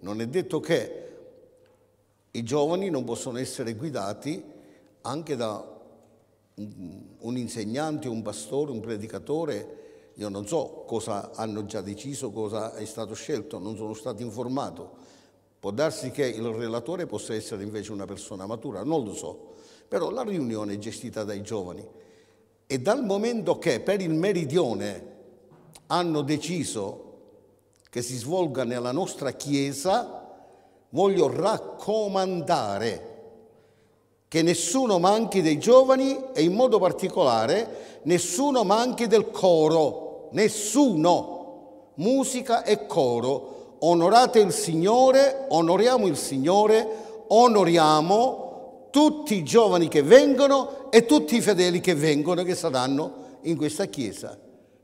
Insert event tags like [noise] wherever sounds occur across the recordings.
Non è detto che i giovani non possono essere guidati anche da un insegnante, un pastore, un predicatore, io non so cosa hanno già deciso, cosa è stato scelto, non sono stato informato. Può darsi che il relatore possa essere invece una persona matura, non lo so. Però la riunione è gestita dai giovani e dal momento che per il meridione hanno deciso che si svolga nella nostra Chiesa, voglio raccomandare che nessuno manchi dei giovani e in modo particolare nessuno manchi del coro, nessuno, musica e coro. Onorate il Signore, onoriamo il Signore, onoriamo tutti i giovani che vengono e tutti i fedeli che vengono, e che saranno in questa Chiesa.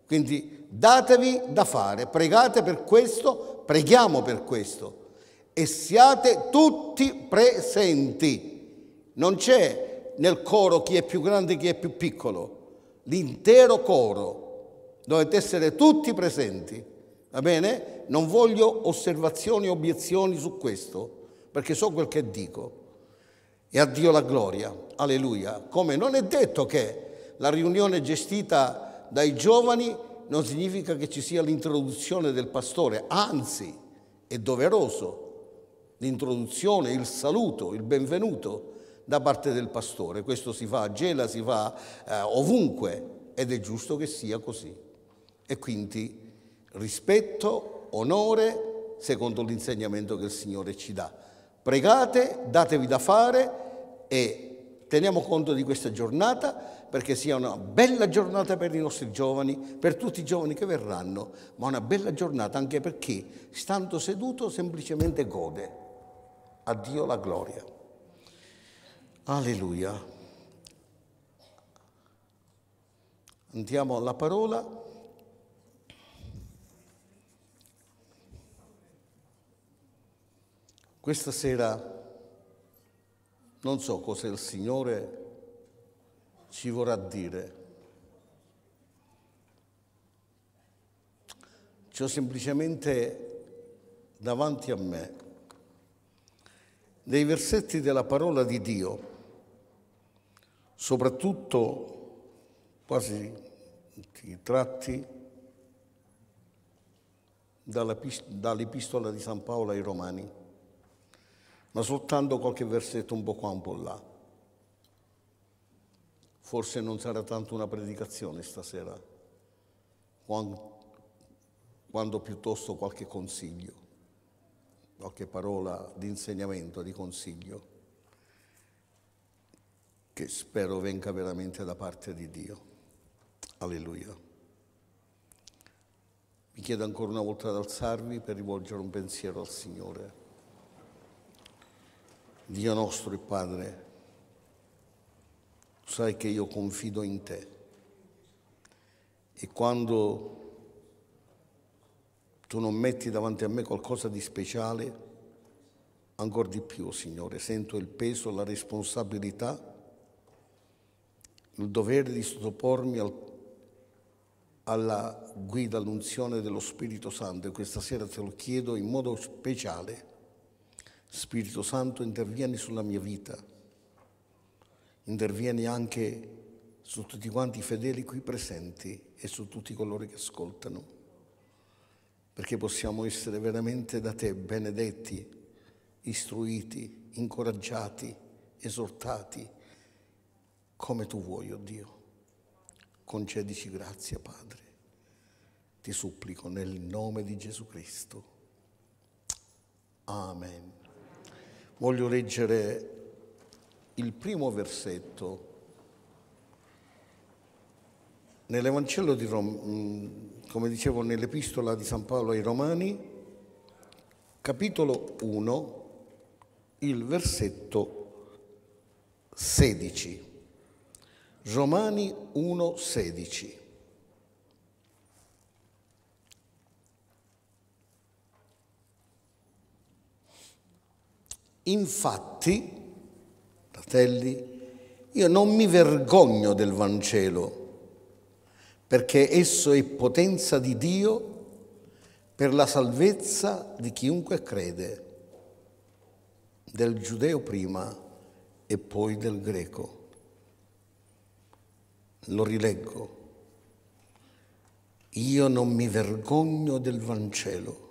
Quindi Datevi da fare, pregate per questo, preghiamo per questo e siate tutti presenti. Non c'è nel coro chi è più grande, e chi è più piccolo, l'intero coro. Dovete essere tutti presenti, va bene? Non voglio osservazioni e obiezioni su questo, perché so quel che dico. E a Dio la gloria, alleluia. Come non è detto che la riunione gestita dai giovani non significa che ci sia l'introduzione del pastore, anzi è doveroso l'introduzione, il saluto, il benvenuto da parte del pastore. Questo si fa a Gela, si fa eh, ovunque ed è giusto che sia così. E quindi rispetto, onore, secondo l'insegnamento che il Signore ci dà. Pregate, datevi da fare e teniamo conto di questa giornata perché sia una bella giornata per i nostri giovani, per tutti i giovani che verranno, ma una bella giornata anche per chi, stando seduto, semplicemente gode. A Dio la gloria. Alleluia. Andiamo alla parola. Questa sera non so cosa il Signore ha ci vorrà dire? ho semplicemente davanti a me dei versetti della parola di Dio, soprattutto quasi tratti dall'epistola di San Paolo ai Romani, ma soltanto qualche versetto un po' qua, un po' là. Forse non sarà tanto una predicazione stasera, quando, piuttosto qualche consiglio, qualche parola di insegnamento, di consiglio, che spero venga veramente da parte di Dio. Alleluia. Vi chiedo ancora una volta ad alzarvi per rivolgere un pensiero al Signore. Dio nostro e Padre, sai che io confido in te. E quando tu non metti davanti a me qualcosa di speciale, ancora di più, Signore, sento il peso, la responsabilità, il dovere di sottopormi al, alla guida, all'unzione dello Spirito Santo. E questa sera te lo chiedo in modo speciale. Spirito Santo, intervieni sulla mia vita intervieni anche su tutti quanti i fedeli qui presenti e su tutti coloro che ascoltano, perché possiamo essere veramente da te benedetti, istruiti, incoraggiati, esortati, come tu vuoi, oh Dio. Concedici grazia, Padre. Ti supplico nel nome di Gesù Cristo. Amen. Voglio leggere il primo versetto. Nell'Evangelo di Roma, mm, come dicevo, nell'Epistola di San Paolo ai Romani, capitolo 1, il versetto 16. Romani 1, 16. Infatti, Fratelli, io non mi vergogno del Vangelo, perché esso è potenza di Dio per la salvezza di chiunque crede, del giudeo prima e poi del greco. Lo rileggo. Io non mi vergogno del Vangelo,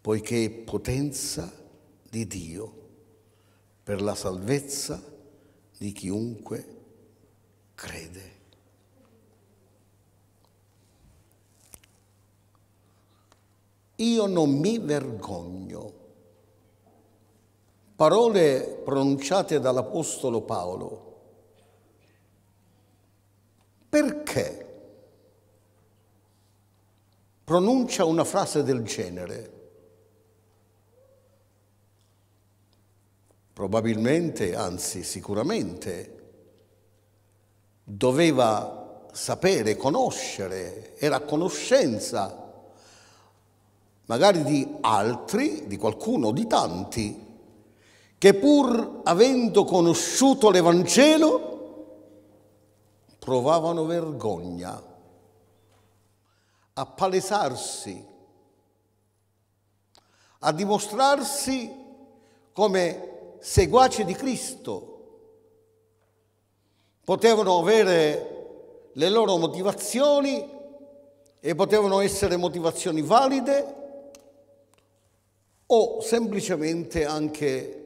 poiché è potenza di Dio per la salvezza di chiunque crede. Io non mi vergogno. Parole pronunciate dall'Apostolo Paolo. Perché pronuncia una frase del genere? probabilmente, anzi sicuramente, doveva sapere, conoscere, era a conoscenza magari di altri, di qualcuno, di tanti, che pur avendo conosciuto l'Evangelo provavano vergogna a palesarsi, a dimostrarsi come seguaci di Cristo potevano avere le loro motivazioni e potevano essere motivazioni valide o semplicemente anche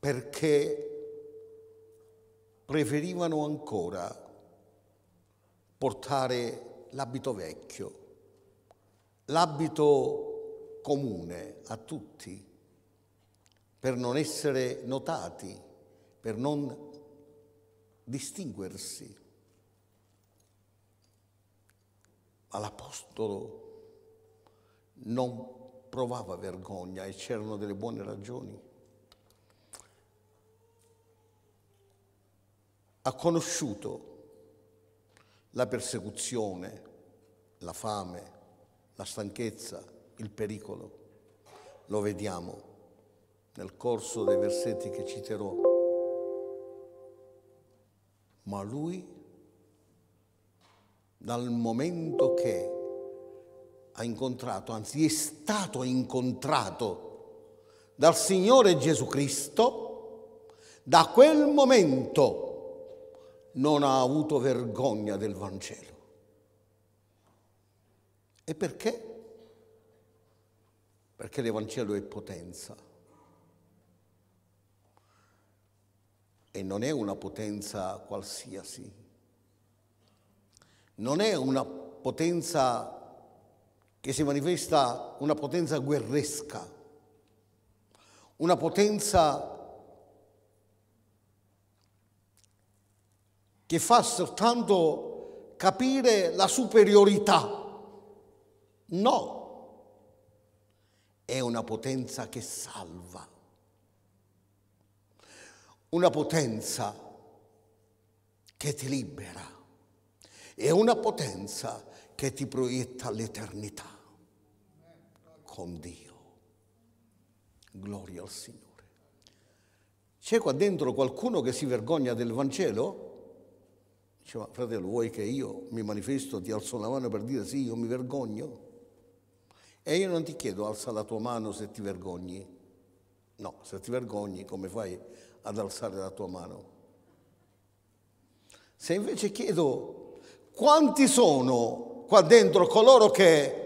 perché preferivano ancora portare l'abito vecchio, l'abito comune a tutti per non essere notati, per non distinguersi. Ma l'Apostolo non provava vergogna e c'erano delle buone ragioni. Ha conosciuto la persecuzione, la fame, la stanchezza, il pericolo. Lo vediamo nel corso dei versetti che citerò, ma lui dal momento che ha incontrato, anzi è stato incontrato dal Signore Gesù Cristo, da quel momento non ha avuto vergogna del Vangelo. E perché? Perché l'Evangelo è potenza. e non è una potenza qualsiasi, non è una potenza che si manifesta una potenza guerresca, una potenza che fa soltanto capire la superiorità. No, è una potenza che salva una potenza che ti libera e una potenza che ti proietta all'eternità con Dio. Gloria al Signore. C'è qua dentro qualcuno che si vergogna del Vangelo? Dice, ma fratello, vuoi che io mi manifesto, ti alzo la mano per dire sì, io mi vergogno? E io non ti chiedo, alza la tua mano se ti vergogni. No, se ti vergogni, come fai ad alzare la tua mano. Se invece chiedo quanti sono qua dentro coloro che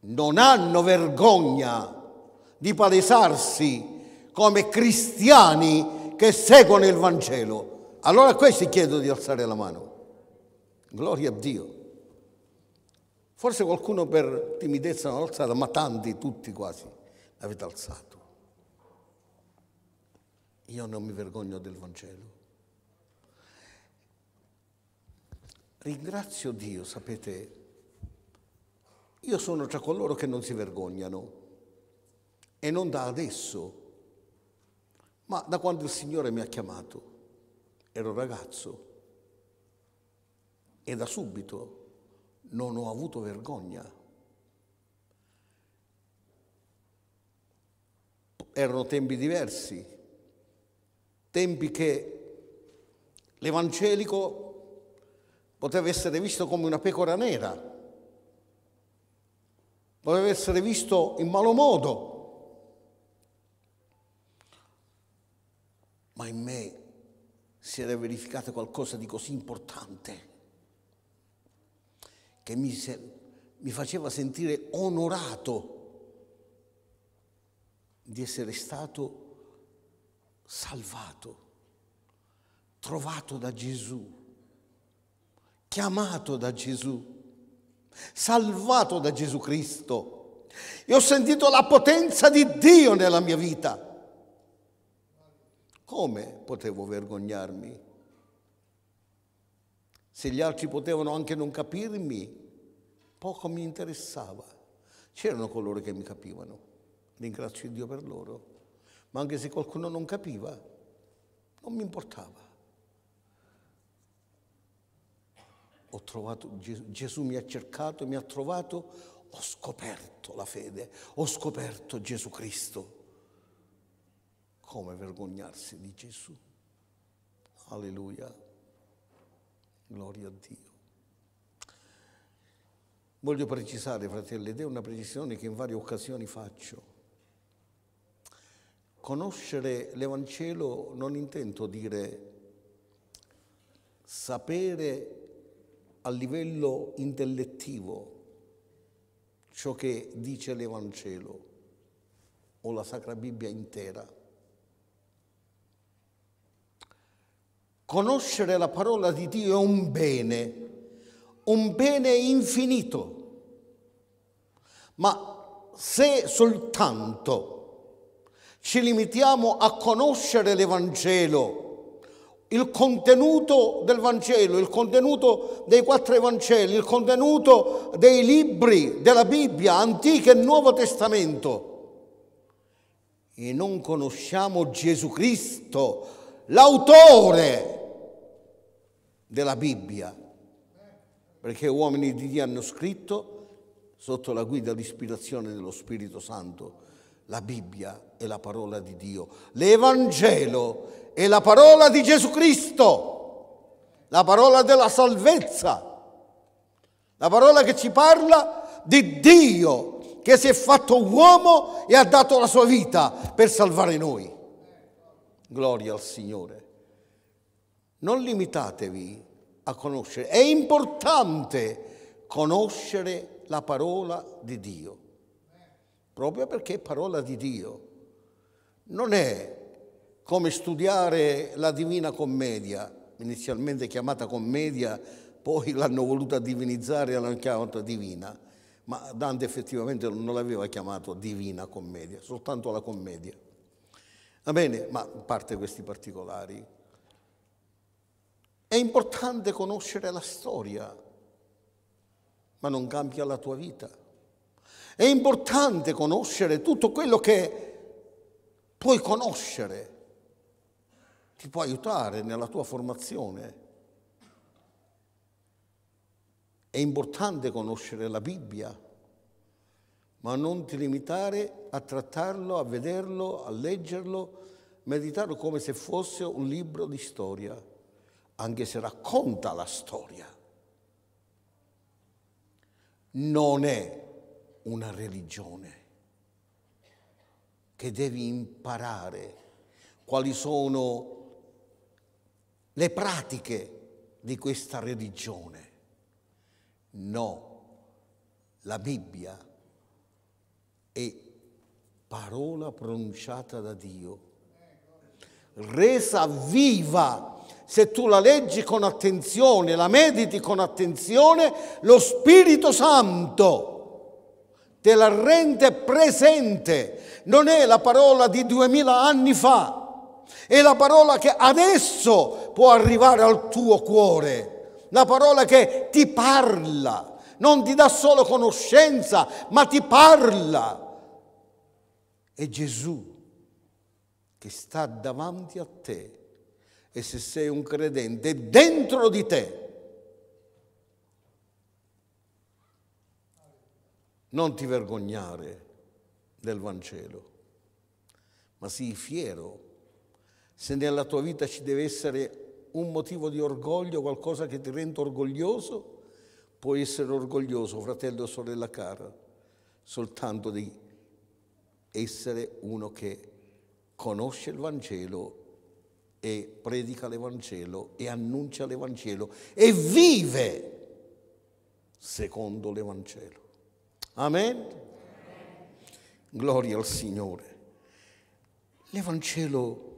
non hanno vergogna di palesarsi come cristiani che seguono il Vangelo, allora a questi chiedo di alzare la mano. Gloria a Dio. Forse qualcuno per timidezza non l'ha alzata, ma tanti, tutti quasi, l'avete alzata. Io non mi vergogno del Vangelo. Ringrazio Dio, sapete, io sono tra coloro che non si vergognano e non da adesso, ma da quando il Signore mi ha chiamato. Ero ragazzo e da subito non ho avuto vergogna. Erano tempi diversi, tempi che l'evangelico poteva essere visto come una pecora nera, poteva essere visto in malo modo. Ma in me si era verificato qualcosa di così importante che mi, se, mi, faceva sentire onorato di essere stato salvato, trovato da Gesù, chiamato da Gesù, salvato da Gesù Cristo. E ho sentito la potenza di Dio nella mia vita. Come potevo vergognarmi? Se gli altri potevano anche non capirmi, poco mi interessava. C'erano coloro che mi capivano. Ringrazio Dio per loro ma anche se qualcuno non capiva, non mi importava. Ho trovato, Gesù mi ha cercato, mi ha trovato, ho scoperto la fede, ho scoperto Gesù Cristo. Come vergognarsi di Gesù? Alleluia, gloria a Dio. Voglio precisare, fratelli, ed è una precisione che in varie occasioni faccio Conoscere l'Evangelo non intendo dire sapere a livello intellettivo ciò che dice l'Evangelo o la Sacra Bibbia intera. Conoscere la parola di Dio è un bene, un bene infinito, ma se soltanto ci limitiamo a conoscere l'Evangelo, il contenuto del Vangelo, il contenuto dei quattro Evangeli, il contenuto dei libri della Bibbia, Antico e Nuovo Testamento. E non conosciamo Gesù Cristo, l'autore della Bibbia, perché uomini di Dio hanno scritto sotto la guida e l'ispirazione dello Spirito Santo la Bibbia è la parola di Dio, l'Evangelo è la parola di Gesù Cristo, la parola della salvezza, la parola che ci parla di Dio che si è fatto uomo e ha dato la sua vita per salvare noi. Gloria al Signore. Non limitatevi a conoscere, è importante conoscere la parola di Dio proprio perché è parola di Dio. Non è come studiare la Divina Commedia, inizialmente chiamata Commedia, poi [laughs] l'hanno voluta divinizzare e l'hanno chiamata Divina, ma Dante effettivamente non l'aveva chiamata Divina Commedia, soltanto la Commedia. Va bene, ma a parte questi particolari, è importante conoscere la storia, ma non cambia la tua vita. È importante conoscere tutto quello che puoi conoscere, ti può aiutare nella tua formazione. È importante conoscere la Bibbia, ma non ti limitare a trattarlo, a vederlo, a leggerlo, meditarlo come se fosse un libro di storia, anche se racconta la storia. Non è una religione che devi imparare quali sono le pratiche di questa religione. No, la Bibbia è parola pronunciata da Dio, resa viva. Se tu la leggi con attenzione, la mediti con attenzione, lo Spirito Santo te la rende presente. Non è la parola di duemila anni fa, è la parola che adesso può arrivare al tuo cuore, la parola che ti parla, non ti dà solo conoscenza, ma ti parla. È Gesù che sta davanti a te e se sei un credente è dentro di te Non ti vergognare del Vangelo, ma sii fiero. Se nella tua vita ci deve essere un motivo di orgoglio, qualcosa che ti rende orgoglioso, puoi essere orgoglioso, fratello o sorella cara, soltanto di essere uno che conosce il Vangelo e predica l'Evangelo e annuncia l'Evangelo e vive secondo l'Evangelo. Amen. Gloria al Signore. L'Evangelo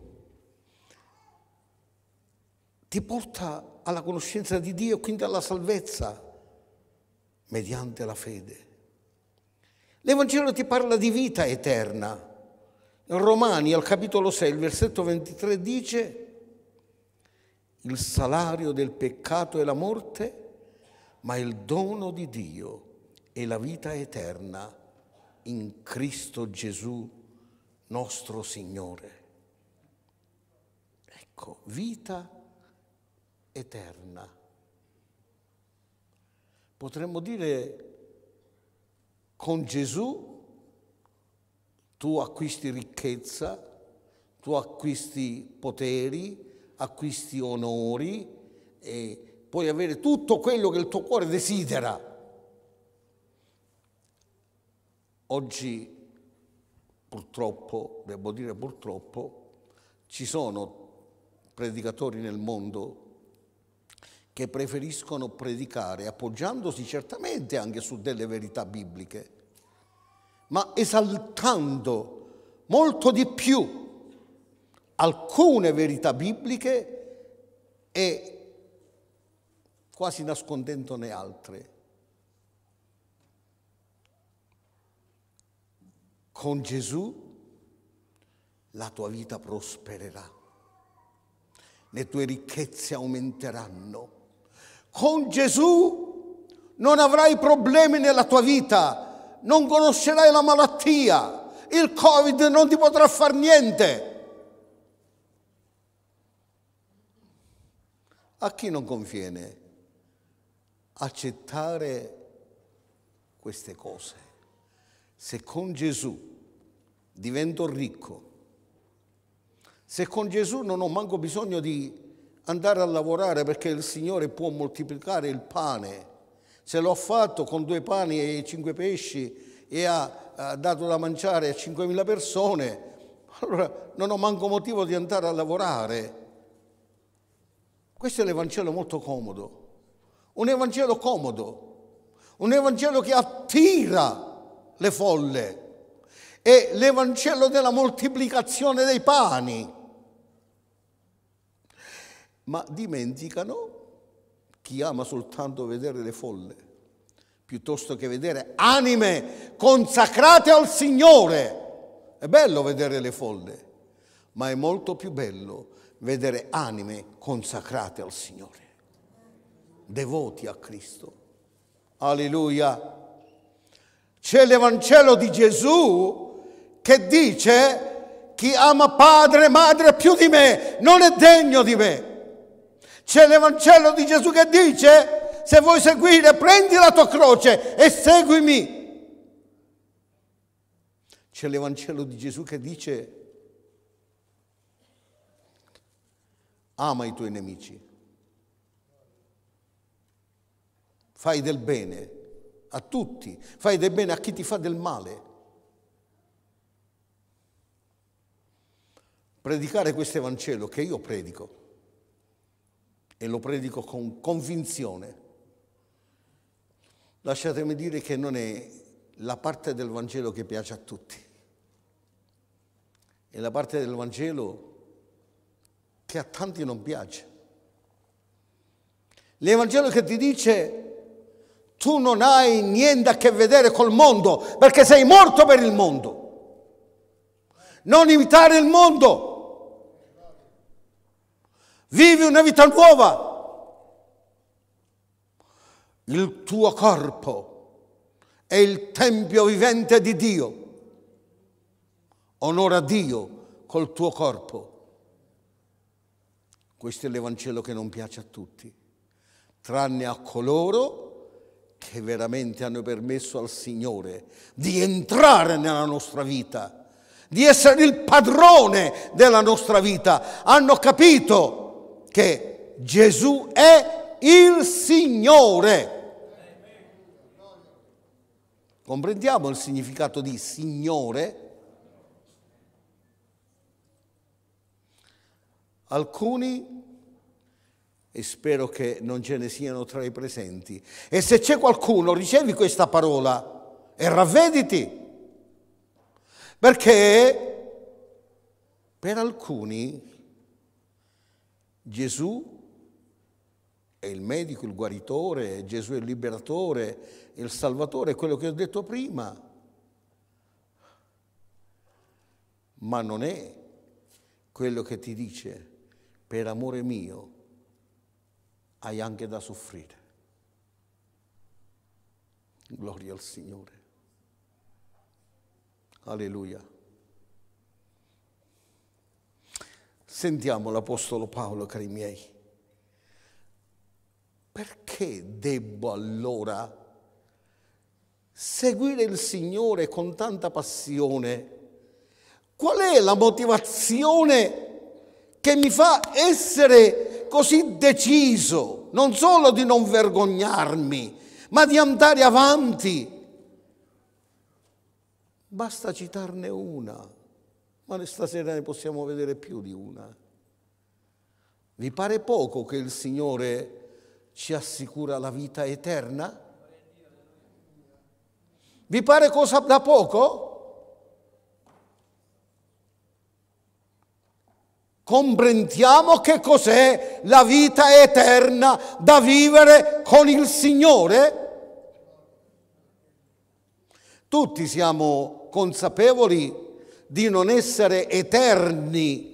ti porta alla conoscenza di Dio, e quindi alla salvezza, mediante la fede. L'Evangelo ti parla di vita eterna. Romani al capitolo 6, il versetto 23 dice, il salario del peccato è la morte, ma il dono di Dio è e la vita eterna in Cristo Gesù, nostro Signore. Ecco, vita eterna. Potremmo dire con Gesù tu acquisti ricchezza, tu acquisti poteri, acquisti onori e puoi avere tutto quello che il tuo cuore desidera Oggi purtroppo, devo dire purtroppo, ci sono predicatori nel mondo che preferiscono predicare appoggiandosi certamente anche su delle verità bibliche, ma esaltando molto di più alcune verità bibliche e quasi nascondendone altre. Con Gesù la tua vita prospererà, le tue ricchezze aumenteranno. Con Gesù non avrai problemi nella tua vita, non conoscerai la malattia, il Covid non ti potrà far niente. A chi non conviene accettare queste cose? se con Gesù divento ricco, se con Gesù non ho manco bisogno di andare a lavorare perché il Signore può moltiplicare il pane, se l'ho fatto con due pani e cinque pesci e ha, ha dato da mangiare a 5.000 persone, allora non ho manco motivo di andare a lavorare. Questo è l'Evangelo molto comodo, un Evangelo comodo, un Evangelo che attira le folle, e l'Evangelo della moltiplicazione dei pani, ma dimenticano chi ama soltanto vedere le folle, piuttosto che vedere anime consacrate al Signore. È bello vedere le folle, ma è molto più bello vedere anime consacrate al Signore, devoti a Cristo. Alleluia. C'è l'Evangelo di Gesù che dice chi ama padre e madre più di me non è degno di me. C'è l'Evangelo di Gesù che dice se vuoi seguire prendi la tua croce e seguimi. C'è l'Evangelo di Gesù che dice ama i tuoi nemici, fai del bene a tutti, fai del bene a chi ti fa del male. Predicare questo Evangelo che io predico, e lo predico con convinzione, lasciatemi dire che non è la parte del Vangelo che piace a tutti, è la parte del Vangelo che a tanti non piace. L'Evangelo che ti dice tu non hai niente a che vedere col mondo perché sei morto per il mondo. Non imitare il mondo. Vivi una vita nuova. Il tuo corpo è il tempio vivente di Dio. Onora Dio col tuo corpo. Questo è l'Evangelo che non piace a tutti, tranne a coloro che che veramente hanno permesso al Signore di entrare nella nostra vita, di essere il padrone della nostra vita. Hanno capito che Gesù è il Signore. Comprendiamo il significato di Signore? Alcuni e spero che non ce ne siano tra i presenti. E se c'è qualcuno, ricevi questa parola e ravvediti, perché per alcuni Gesù è il medico, il guaritore, Gesù è il liberatore, il salvatore, quello che ho detto prima. Ma non è quello che ti dice, per amore mio, hai anche da soffrire. Gloria al Signore. Alleluia. Sentiamo l'Apostolo Paolo, cari miei. Perché debbo allora seguire il Signore con tanta passione? Qual è la motivazione che mi fa essere così deciso non solo di non vergognarmi, ma di andare avanti. Basta citarne una, ma stasera ne possiamo vedere più di una. Vi pare poco che il Signore ci assicura la vita eterna? Vi pare cosa da poco? Comprendiamo che cos'è la vita eterna da vivere con il Signore? Tutti siamo consapevoli di non essere eterni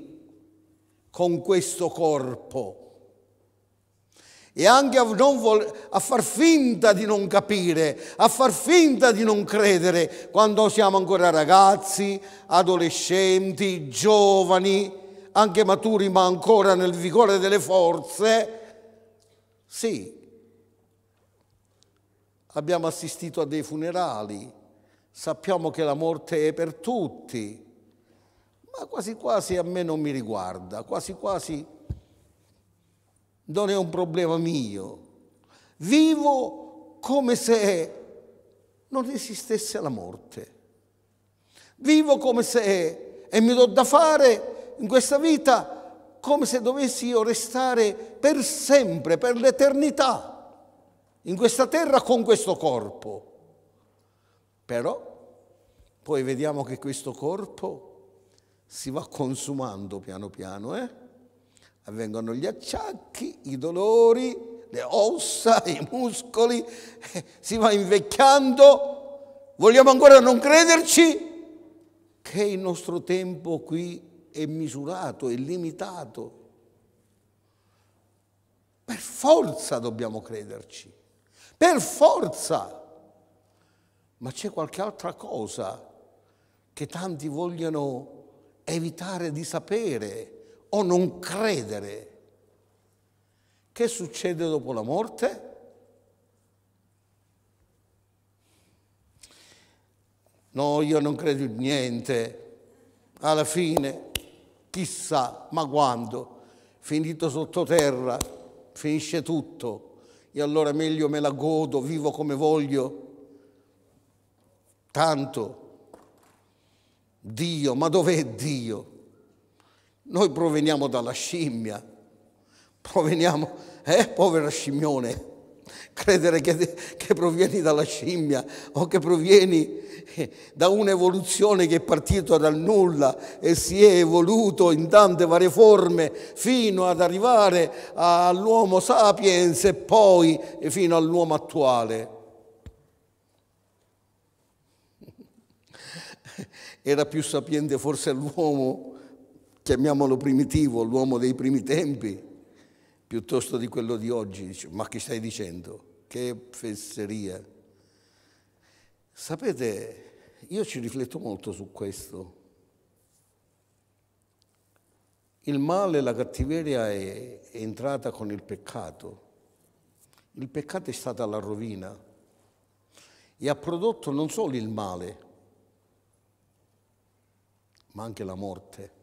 con questo corpo e anche a, a, far finta di non capire, a far finta di non credere quando siamo ancora ragazzi, adolescenti, giovani, anche maturi ma ancora nel vigore delle forze, sì, abbiamo assistito a dei funerali, sappiamo che la morte è per tutti, ma quasi quasi a me non mi riguarda, quasi quasi non è un problema mio. Vivo come se non esistesse la morte. Vivo come se, e mi do da fare in questa vita come se dovessi io restare per sempre, per l'eternità, in questa terra con questo corpo. Però poi vediamo che questo corpo si va consumando piano piano, eh? avvengono gli acciacchi, i dolori, le ossa, i muscoli, [laughs] si va invecchiando, vogliamo ancora non crederci che il nostro tempo qui è misurato, è limitato. Per forza dobbiamo crederci, per forza. Ma c'è qualche altra cosa che tanti vogliono evitare di sapere o non credere. Che succede dopo la morte? No, io non credo in niente. Alla fine chissà ma quando, finito sottoterra, finisce tutto e allora meglio me la godo, vivo come voglio. Tanto Dio, ma dov'è Dio? Noi proveniamo dalla scimmia, proveniamo, eh, povera scimmione, credere che, che, provieni dalla scimmia o che provieni da un'evoluzione che è partita dal nulla e si è evoluto in tante varie forme fino ad arrivare all'uomo sapiens e poi fino all'uomo attuale. Era più sapiente forse l'uomo, chiamiamolo primitivo, l'uomo dei primi tempi, piuttosto di quello di oggi. Ma che stai dicendo? che fesseria. Sapete, io ci rifletto molto su questo. Il male, la cattiveria è, è entrata con il peccato. Il peccato è stata la rovina e ha prodotto non solo il male, ma anche la morte.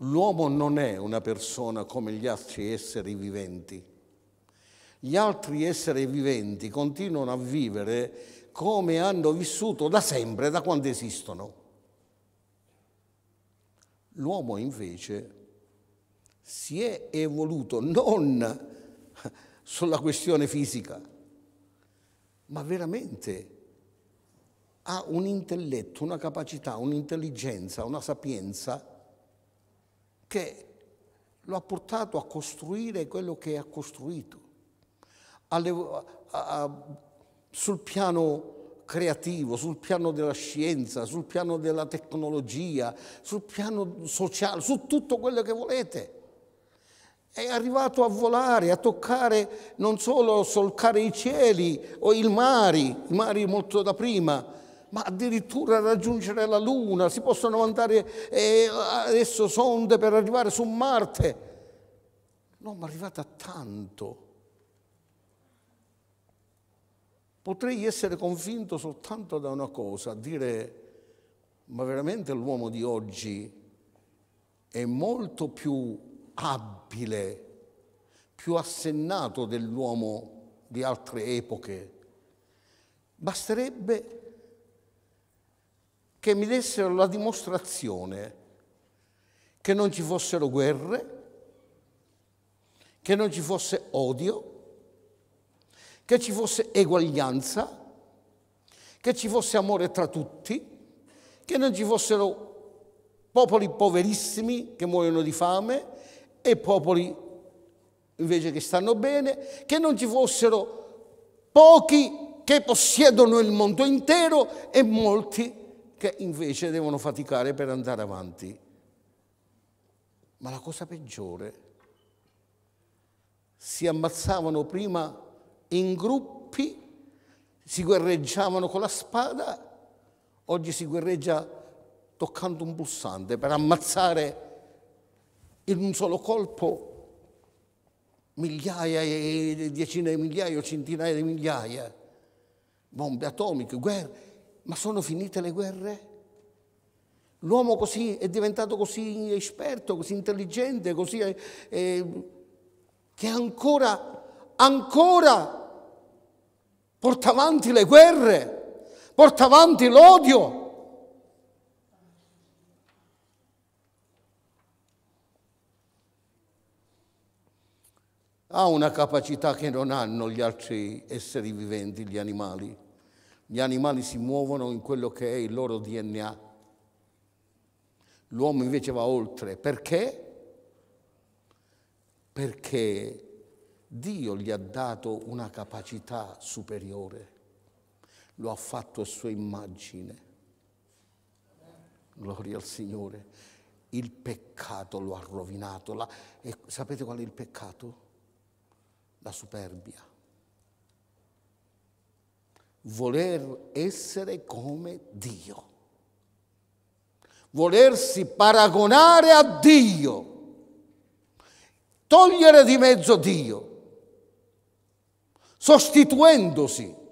L'uomo non è una persona come gli altri esseri viventi. Gli altri esseri viventi continuano a vivere come hanno vissuto da sempre, da quando esistono. L'uomo invece si è evoluto non [laughs] sulla questione fisica, ma veramente ha un intelletto, una capacità, un'intelligenza, una sapienza che lo ha portato a costruire quello che ha costruito, Alle, a, a, sul piano creativo, sul piano della scienza, sul piano della tecnologia, sul piano sociale, su tutto quello che volete. È arrivato a volare, a toccare non solo solcare i cieli o i mari, i mari molto da prima, ma addirittura raggiungere la Luna, si possono mandare eh, adesso sonde per arrivare su Marte. No, ma arrivate a tanto. Potrei essere convinto soltanto da una cosa, dire, ma veramente l'uomo di oggi è molto più abile, più assennato dell'uomo di altre epoche. Basterebbe che mi dessero la dimostrazione che non ci fossero guerre, che non ci fosse odio, che ci fosse eguaglianza, che ci fosse amore tra tutti, che non ci fossero popoli poverissimi che muoiono di fame e popoli invece che stanno bene, che non ci fossero pochi che possiedono il mondo intero e molti che che invece devono faticare per andare avanti. Ma la cosa peggiore, si ammazzavano prima in gruppi, si guerreggiavano con la spada, oggi si guerreggia toccando un pulsante per ammazzare in un solo colpo migliaia e decine di migliaia o centinaia di migliaia, bombe atomiche, guerre ma sono finite le guerre? L'uomo così è diventato così esperto, così intelligente, così, eh, eh, che ancora, ancora porta avanti le guerre, porta avanti l'odio. Ha una capacità che non hanno gli altri esseri viventi, gli animali gli animali si muovono in quello che è il loro DNA. L'uomo invece va oltre. Perché? Perché Dio gli ha dato una capacità superiore. Lo ha fatto a sua immagine. Gloria al Signore. Il peccato lo ha rovinato. La... sapete qual è il peccato? La superbia voler essere come Dio, volersi paragonare a Dio, togliere di mezzo Dio, sostituendosi.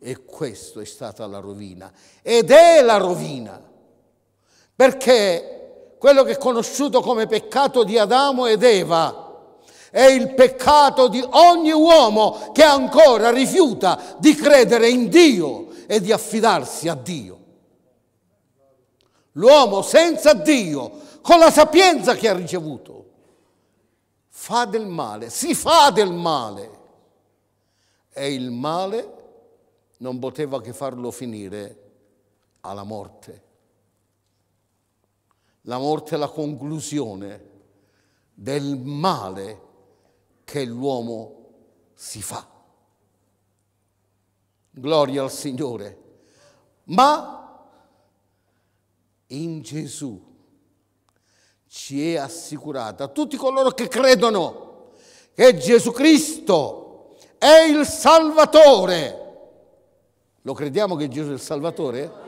E questa è stata la rovina, ed è la rovina, perché quello che è conosciuto come peccato di Adamo ed Eva, è il peccato di ogni uomo che ancora rifiuta di credere in Dio e di affidarsi a Dio. L'uomo senza Dio, con la sapienza che ha ricevuto, fa del male, si fa del male. E il male non poteva che farlo finire alla morte. La morte è la conclusione del male che l'uomo si fa. Gloria al Signore. Ma in Gesù ci è assicurata tutti coloro che credono che Gesù Cristo è il Salvatore. Lo crediamo che Gesù è il Salvatore?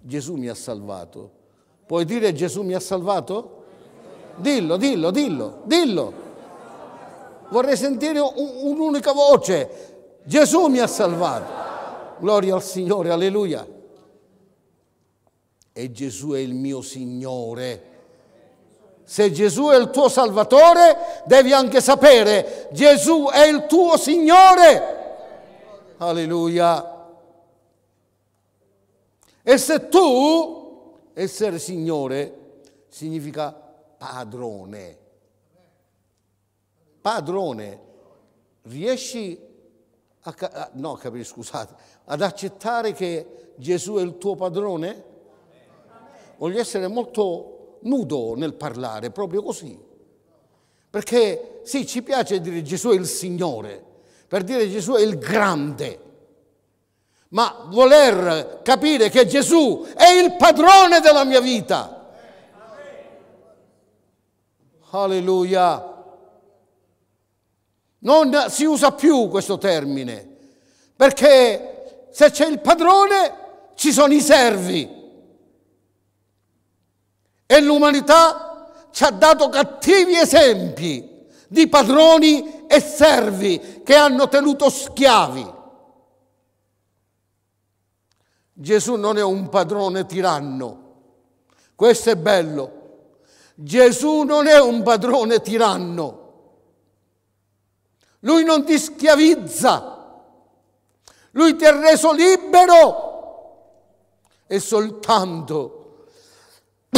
Gesù mi ha salvato. Puoi dire Gesù mi ha salvato? Dillo, dillo, dillo, dillo vorrei sentire un'unica voce. Gesù mi ha salvato. Gloria al Signore, alleluia. E Gesù è il mio Signore. Se Gesù è il tuo Salvatore, devi anche sapere, Gesù è il tuo Signore. Alleluia. E se tu, essere Signore, significa padrone padrone, riesci a, a, no, capire, scusate, ad accettare che Gesù è il tuo padrone? Voglio essere molto nudo nel parlare, proprio così. Perché sì, ci piace dire Gesù è il Signore, per dire Gesù è il grande, ma voler capire che Gesù è il padrone della mia vita. Alleluia. Non si usa più questo termine, perché se c'è il padrone ci sono i servi. E l'umanità ci ha dato cattivi esempi di padroni e servi che hanno tenuto schiavi. Gesù non è un padrone tiranno. Questo è bello. Gesù non è un padrone tiranno. Lui non ti schiavizza, lui ti ha reso libero e soltanto [coughs]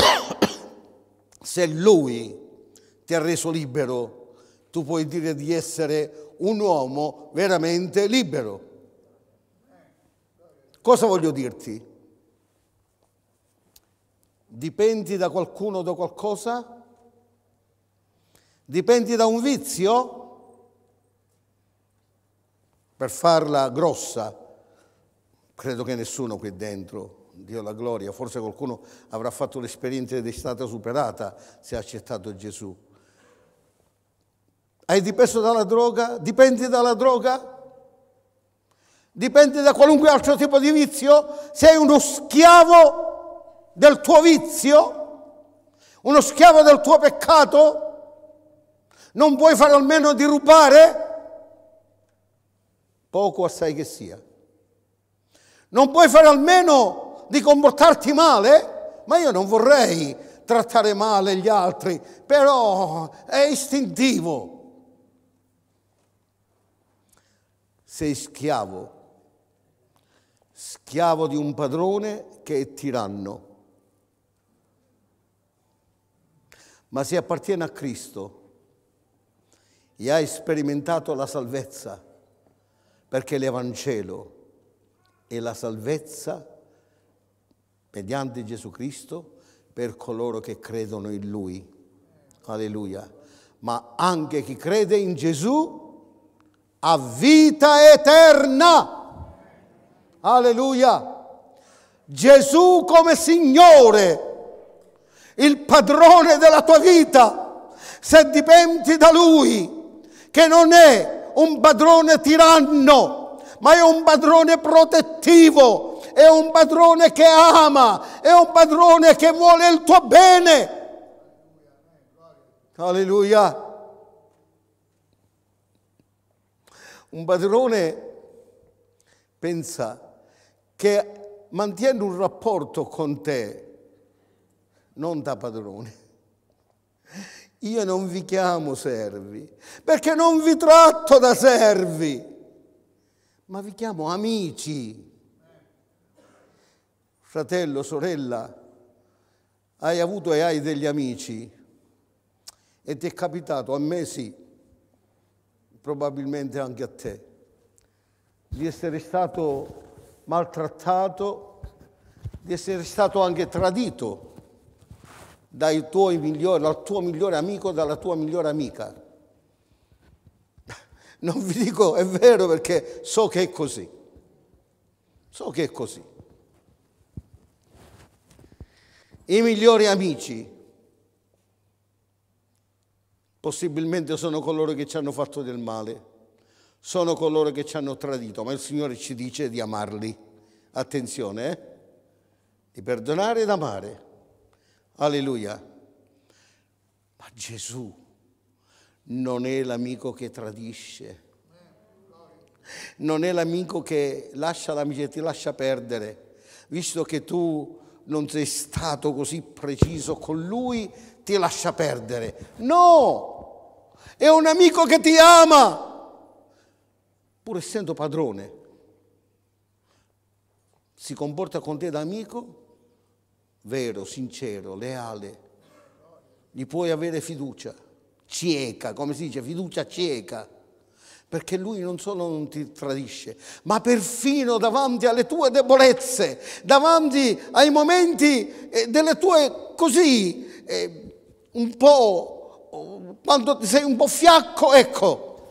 se lui ti ha reso libero tu puoi dire di essere un uomo veramente libero. Cosa voglio dirti? Dipendi da qualcuno o da qualcosa? Dipendi da un vizio? per farla grossa, credo che nessuno qui dentro, Dio la gloria, forse qualcuno avrà fatto l'esperienza ed è stata superata se ha accettato Gesù. Hai dipeso dalla droga? Dipendi dalla droga? Dipende da qualunque altro tipo di vizio? Sei uno schiavo del tuo vizio? Uno schiavo del tuo peccato? Non puoi fare almeno di rubare? poco assai che sia. Non puoi fare almeno di comportarti male? Ma io non vorrei trattare male gli altri, però è istintivo. Sei schiavo, schiavo di un padrone che è tiranno. Ma se appartiene a Cristo e hai sperimentato la salvezza, perché l'Evangelo è la salvezza mediante Gesù Cristo per coloro che credono in Lui. Alleluia. Ma anche chi crede in Gesù ha vita eterna. Alleluia. Gesù come Signore, il padrone della tua vita, se dipendi da Lui, che non è un padrone tiranno, ma è un padrone protettivo, è un padrone che ama, è un padrone che vuole il tuo bene. Alleluia. Un padrone pensa che mantiene un rapporto con te, non da padrone. Io non vi chiamo servi, perché non vi tratto da servi, ma vi chiamo amici. Fratello, sorella, hai avuto e hai degli amici e ti è capitato, a me sì, probabilmente anche a te, di essere stato maltrattato, di essere stato anche tradito dal tuo migliore amico, dalla tua migliore amica. [laughs] Non vi dico è vero perché so che è così. So che è così. I migliori amici possibilmente sono coloro che ci hanno fatto del male, sono coloro che ci hanno tradito, ma il Signore ci dice di amarli. Attenzione, eh? di perdonare ed amare. Alleluia. Ma Gesù non è l'amico che tradisce, non è l'amico che lascia l'amicizia, ti lascia perdere, visto che tu non sei stato così preciso con lui, ti lascia perdere. No! È un amico che ti ama, pur essendo padrone. Si comporta con te da amico vero, sincero, leale, gli puoi avere fiducia, cieca, come si dice, fiducia cieca, perché lui non solo non ti tradisce, ma perfino davanti alle tue debolezze, davanti ai momenti eh, delle tue così, eh, un po', quando sei un po' fiacco, ecco,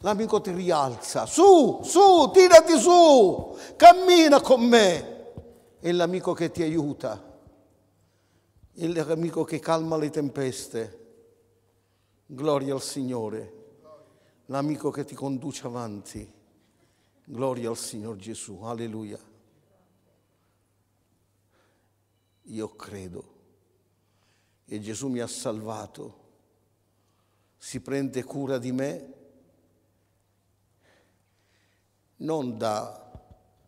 l'amico ti rialza, su, su, tirati su, cammina con me è l'amico che ti aiuta, è l'amico che calma le tempeste. Gloria al Signore, l'amico che ti conduce avanti. Gloria al Signor Gesù, alleluia. Io credo e Gesù mi ha salvato, si prende cura di me non da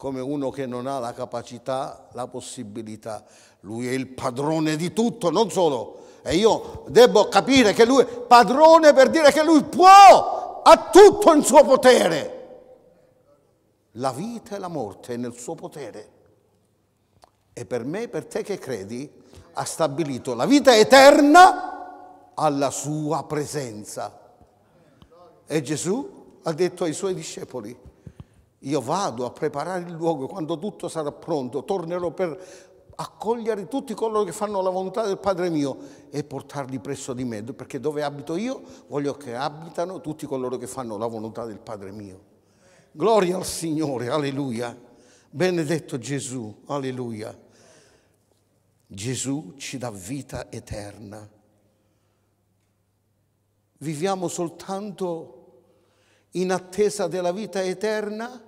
come uno che non ha la capacità, la possibilità. Lui è il padrone di tutto, non solo. E io devo capire che lui è padrone per dire che lui può, ha tutto in suo potere. La vita e la morte è nel suo potere. E per me, per te che credi, ha stabilito la vita eterna alla sua presenza. E Gesù ha detto ai suoi discepoli, io vado a preparare il luogo, quando tutto sarà pronto, tornerò per accogliere tutti coloro che fanno la volontà del Padre mio e portarli presso di me, perché dove abito io voglio che abitano tutti coloro che fanno la volontà del Padre mio. Gloria al Signore, alleluia. Benedetto Gesù, alleluia. Gesù ci dà vita eterna. Viviamo soltanto in attesa della vita eterna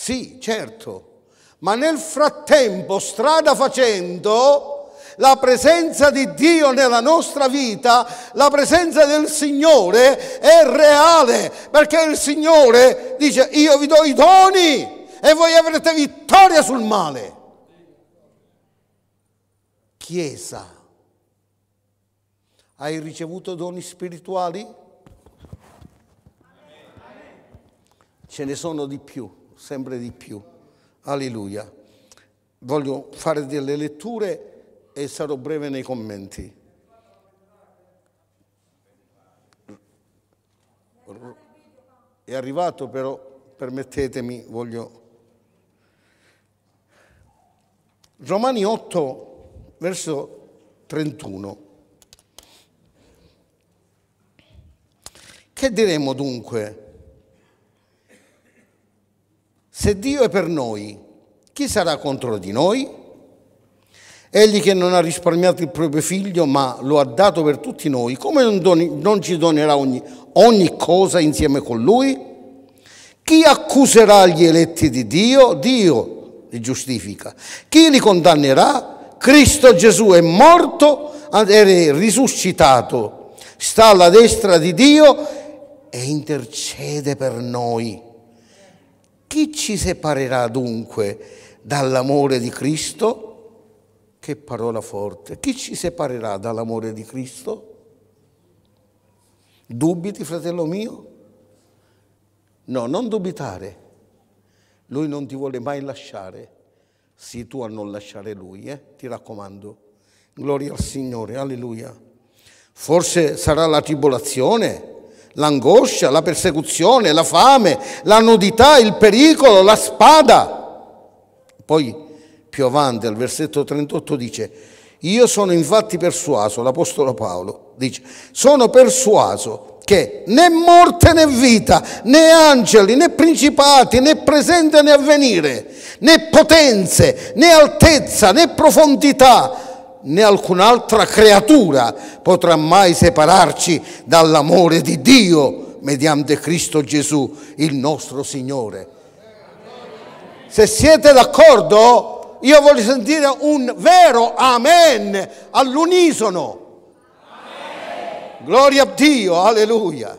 sì, certo, ma nel frattempo, strada facendo, la presenza di Dio nella nostra vita, la presenza del Signore è reale, perché il Signore dice io vi do i doni e voi avrete vittoria sul male. Chiesa, hai ricevuto doni spirituali? Ce ne sono di più sempre di più. Alleluia. Voglio fare delle letture e sarò breve nei commenti. È arrivato però, permettetemi, voglio... Romani 8, verso 31. Che diremo dunque? Se Dio è per noi, chi sarà contro di noi? Egli che non ha risparmiato il proprio figlio, ma lo ha dato per tutti noi, come non, doni, non ci donerà ogni, ogni cosa insieme con lui? Chi accuserà gli eletti di Dio? Dio li giustifica. Chi li condannerà? Cristo Gesù è morto ed è risuscitato, sta alla destra di Dio e intercede per noi. Chi ci separerà dunque dall'amore di Cristo? Che parola forte. Chi ci separerà dall'amore di Cristo? Dubiti, fratello mio? No, non dubitare. Lui non ti vuole mai lasciare. Sii tu a non lasciare lui, eh? ti raccomando. Gloria al Signore, alleluia. Forse sarà la tribolazione, l'angoscia, la persecuzione, la fame, la nudità, il pericolo, la spada. Poi più avanti al versetto 38 dice, io sono infatti persuaso, l'Apostolo Paolo dice, sono persuaso che né morte né vita, né angeli né principati, né presente né avvenire, né potenze, né altezza, né profondità, né alcun'altra creatura potrà mai separarci dall'amore di Dio mediante Cristo Gesù, il nostro Signore. Se siete d'accordo, io voglio sentire un vero amen all'unisono. Amen. Gloria a Dio, alleluia.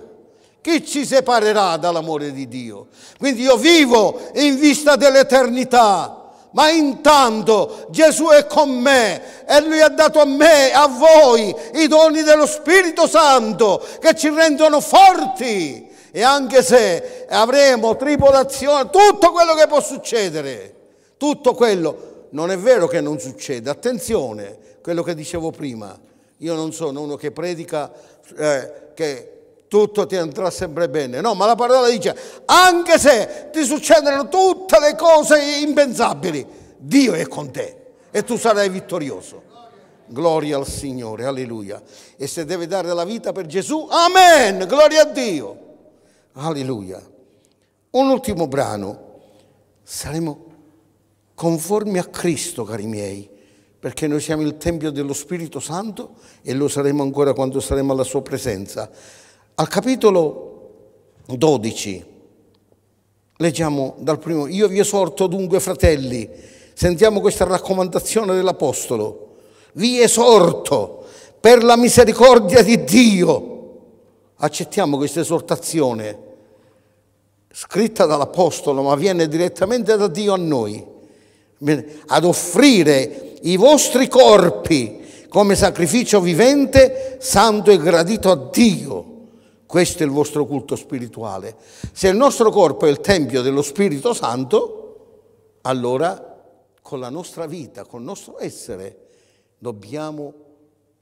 Chi ci separerà dall'amore di Dio? Quindi io vivo in vista dell'eternità ma intanto Gesù è con me e Lui ha dato a me, a voi, i doni dello Spirito Santo che ci rendono forti. E anche se avremo tribolazione, tutto quello che può succedere, tutto quello, non è vero che non succede, attenzione, quello che dicevo prima, io non sono uno che predica eh, che tutto ti andrà sempre bene. No, ma la parola dice, anche se ti succedono tutte le cose impensabili, Dio è con te e tu sarai vittorioso. Gloria al Signore, alleluia. E se deve dare la vita per Gesù, amen, gloria a Dio. Alleluia. Un ultimo brano. Saremo conformi a Cristo, cari miei, perché noi siamo il Tempio dello Spirito Santo e lo saremo ancora quando saremo alla sua presenza. Al capitolo 12 leggiamo dal primo, io vi esorto dunque fratelli, sentiamo questa raccomandazione dell'Apostolo, vi esorto per la misericordia di Dio, accettiamo questa esortazione scritta dall'Apostolo, ma viene direttamente da Dio a noi, ad offrire i vostri corpi come sacrificio vivente, santo e gradito a Dio. Questo è il vostro culto spirituale. Se il nostro corpo è il Tempio dello Spirito Santo, allora con la nostra vita, col nostro essere, dobbiamo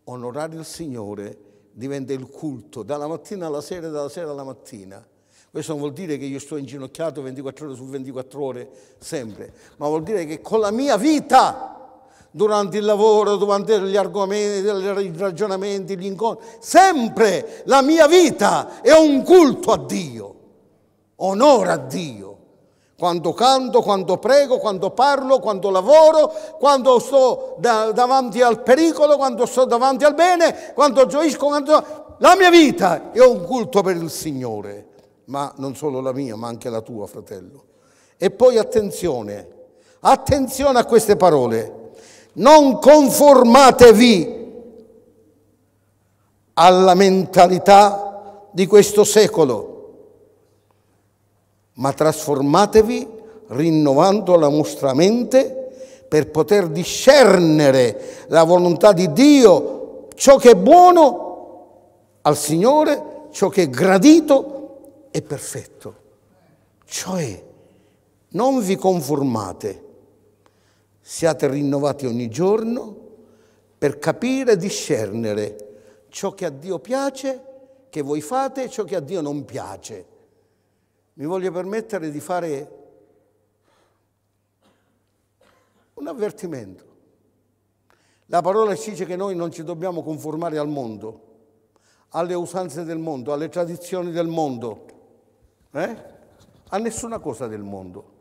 onorare il Signore, diventa il culto, dalla mattina alla sera e dalla sera alla mattina. Questo non vuol dire che io sto inginocchiato 24 ore su 24 ore sempre, ma vuol dire che con la mia vita durante il lavoro, durante gli argomenti, i ragionamenti, gli incontri. Sempre la mia vita è un culto a Dio, onora a Dio. Quando canto, quando prego, quando parlo, quando lavoro, quando sto da, davanti al pericolo, quando sto davanti al bene, quando gioisco, quando... la mia vita è un culto per il Signore, ma non solo la mia, ma anche la tua, fratello. E poi attenzione, attenzione a queste parole non conformatevi alla mentalità di questo secolo, ma trasformatevi rinnovando la vostra mente per poter discernere la volontà di Dio, ciò che è buono al Signore, ciò che è gradito e perfetto. Cioè, non vi conformate Siate rinnovati ogni giorno per capire e discernere ciò che a Dio piace, che voi fate e ciò che a Dio non piace. Mi voglio permettere di fare un avvertimento. La parola ci dice che noi non ci dobbiamo conformare al mondo, alle usanze del mondo, alle tradizioni del mondo, eh? a nessuna cosa del mondo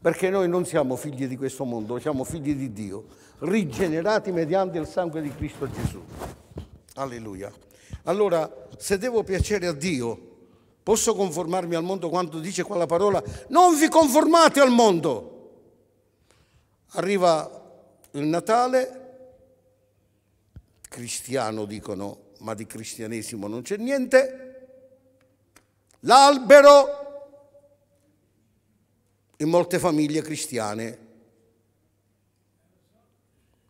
perché noi non siamo figli di questo mondo, siamo figli di Dio, rigenerati mediante il sangue di Cristo Gesù. Alleluia. Allora, se devo piacere a Dio, posso conformarmi al mondo quando dice quella parola, non vi conformate al mondo. Arriva il Natale, cristiano dicono, ma di cristianesimo non c'è niente, l'albero in molte famiglie cristiane.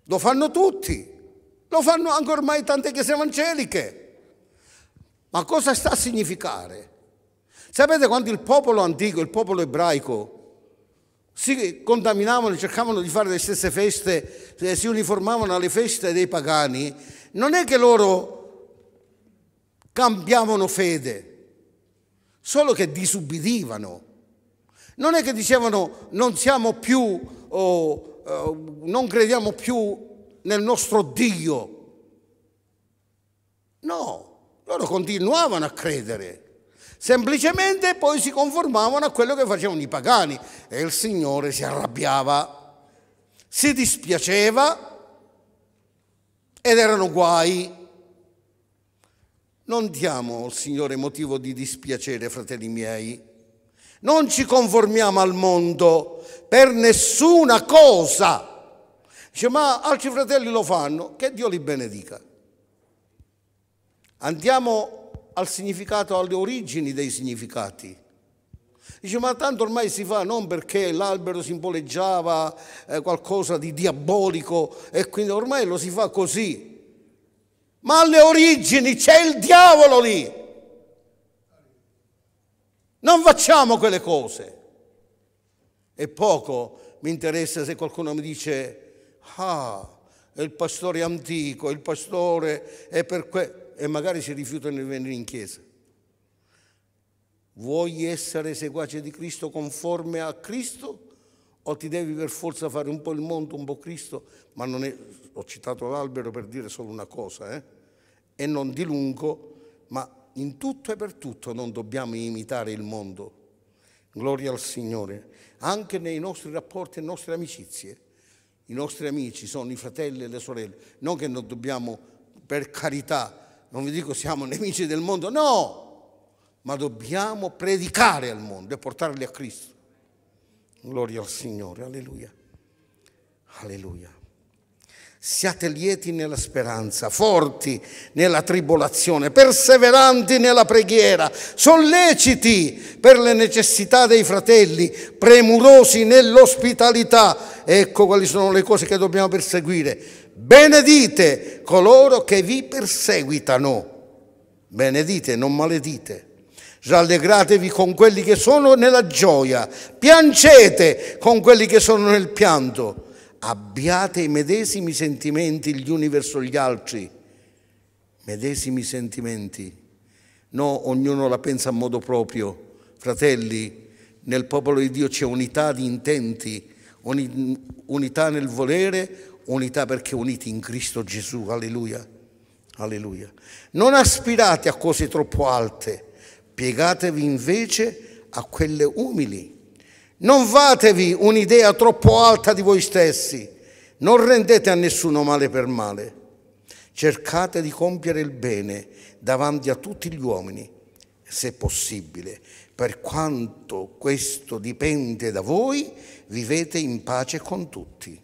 Lo fanno tutti, lo fanno anche ormai tante chiese evangeliche. Ma cosa sta a significare? Sapete quando il popolo antico, il popolo ebraico, si contaminavano, cercavano di fare le stesse feste, eh, si uniformavano alle feste dei pagani, non è che loro cambiavano fede, solo che disubbidivano. Non è che dicevano non siamo più, oh, oh, non crediamo più nel nostro Dio. No, loro continuavano a credere. Semplicemente poi si conformavano a quello che facevano i pagani e il Signore si arrabbiava, si dispiaceva ed erano guai. Non diamo al Signore motivo di dispiacere, fratelli miei. Non ci conformiamo al mondo per nessuna cosa. Dice, ma altri fratelli lo fanno, che Dio li benedica. Andiamo al significato, alle origini dei significati. Dice, ma tanto ormai si fa non perché l'albero simboleggiava eh, qualcosa di diabolico e quindi ormai lo si fa così. Ma alle origini c'è il diavolo lì. Non facciamo quelle cose. E poco mi interessa se qualcuno mi dice, ah, è il pastore antico, il pastore è per questo, e magari si rifiuta di venire in chiesa. Vuoi essere seguace di Cristo conforme a Cristo? O ti devi per forza fare un po' il mondo, un po' Cristo? Ma non è, ho citato l'albero per dire solo una cosa, eh? e non di lungo, ma in tutto e per tutto non dobbiamo imitare il mondo. Gloria al Signore, anche nei nostri rapporti e nelle nostre amicizie. I nostri amici sono i fratelli e le sorelle, non che non dobbiamo, per carità, non vi dico siamo [laughs] nemici del mondo, no, ma dobbiamo predicare al mondo e portarli a Cristo. Gloria al Signore, alleluia, alleluia. Siate lieti nella speranza, forti nella tribolazione, perseveranti nella preghiera, solleciti per le necessità dei fratelli, premurosi nell'ospitalità. Ecco quali sono le cose che dobbiamo perseguire. Benedite coloro che vi perseguitano. Benedite, non maledite. Rallegratevi con quelli che sono nella gioia, piangete con quelli che sono nel pianto abbiate i medesimi sentimenti gli uni verso gli altri, medesimi sentimenti. No, ognuno la pensa a modo proprio. Fratelli, nel popolo di Dio c'è unità di intenti, unità nel volere, unità perché uniti in Cristo Gesù. Alleluia. Alleluia. Non aspirate a cose troppo alte, piegatevi invece a quelle umili non fatevi un'idea troppo alta di voi stessi, non rendete a nessuno male per male. Cercate di compiere il bene davanti a tutti gli uomini, se possibile. Per quanto questo dipende da voi, vivete in pace con tutti.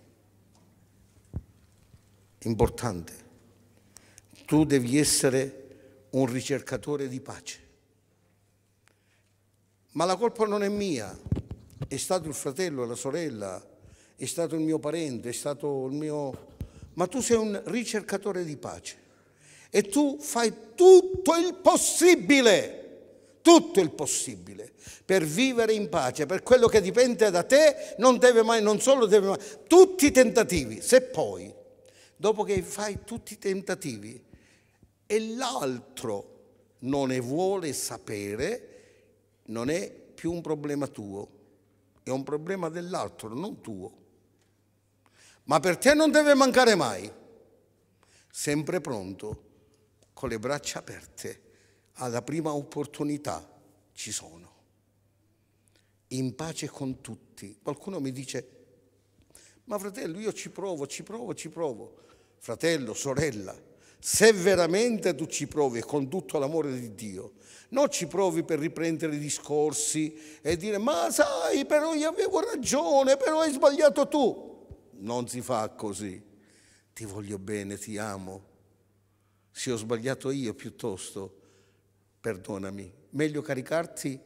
Importante. Tu devi essere un ricercatore di pace. Ma la colpa non è mia, è stato il fratello, la sorella, è stato il mio parente, è stato il mio... Ma tu sei un ricercatore di pace e tu fai tutto il possibile, tutto il possibile per vivere in pace, per quello che dipende da te, non deve mai, non solo deve mai, tutti i tentativi, se poi, dopo che fai tutti i tentativi e l'altro non ne vuole sapere, non è più un problema tuo, è un problema dell'altro, non tuo. Ma per te non deve mancare mai, sempre pronto, con le braccia aperte, alla prima opportunità ci sono. In pace con tutti. Qualcuno mi dice, ma fratello, io ci provo, ci provo, ci provo. Fratello, sorella, se veramente tu ci provi con tutto l'amore di Dio, non ci provi per riprendere i discorsi e dire ma sai, però io avevo ragione, però hai sbagliato tu. Non si fa così. Ti voglio bene, ti amo. Se ho sbagliato io piuttosto, perdonami. Meglio caricarti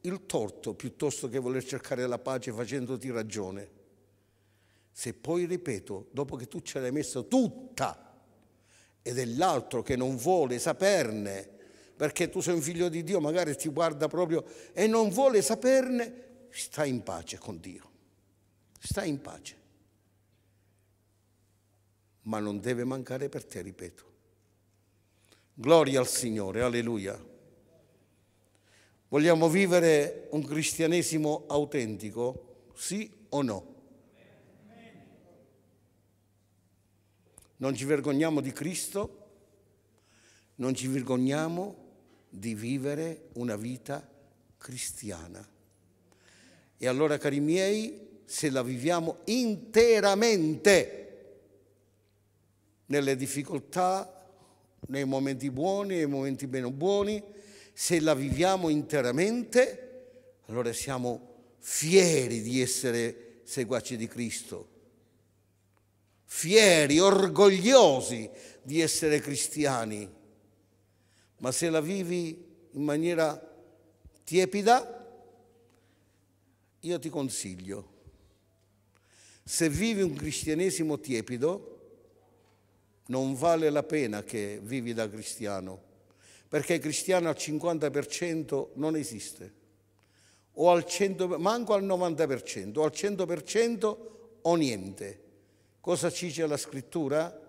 il torto piuttosto che voler cercare la pace facendoti ragione. Se poi, ripeto, dopo che tu ce l'hai messa tutta ed è l'altro che non vuole saperne, perché tu sei un figlio di Dio, magari ti guarda proprio e non vuole saperne, sta in pace con Dio, sta in pace. Ma non deve mancare per te, ripeto. Gloria al Signore, alleluia. Vogliamo vivere un cristianesimo autentico, sì o no? Non ci vergogniamo di Cristo, non ci vergogniamo di vivere una vita cristiana. E allora, cari miei, se la viviamo interamente nelle difficoltà, nei momenti buoni, nei momenti meno buoni, se la viviamo interamente, allora siamo fieri di essere seguaci di Cristo, fieri, orgogliosi di essere cristiani ma se la vivi in maniera tiepida, io ti consiglio, se vivi un cristianesimo tiepido, non vale la pena che vivi da cristiano, perché il cristiano al 50% non esiste, o al 100%, manco al 90%, o al 100% o niente. Cosa ci dice la scrittura?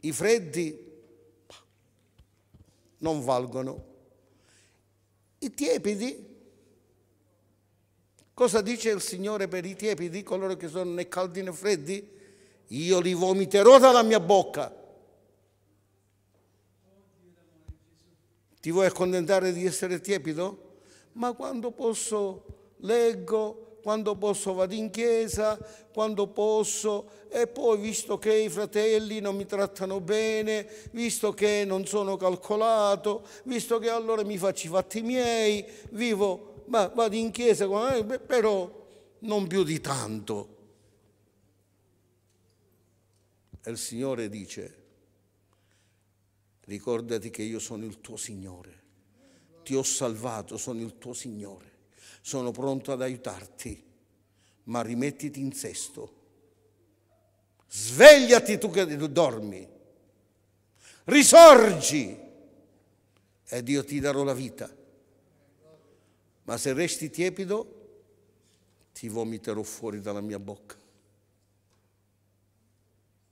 I freddi non valgono. I tiepidi, cosa dice il Signore per i tiepidi, coloro che sono né caldi né freddi? Io li vomiterò dalla mia bocca. Ti vuoi accontentare di essere tiepido? Ma quando posso leggo quando posso vado in chiesa, quando posso e poi visto che i fratelli non mi trattano bene, visto che non sono calcolato, visto che allora mi faccio i fatti miei, vivo, ma vado in chiesa, eh, però non più di tanto. E il Signore dice, ricordati che io sono il tuo Signore, ti ho salvato, sono il tuo Signore sono pronto ad aiutarti, ma rimettiti in sesto. Svegliati tu che dormi, risorgi ed io ti darò la vita. Ma se resti tiepido, ti vomiterò fuori dalla mia bocca.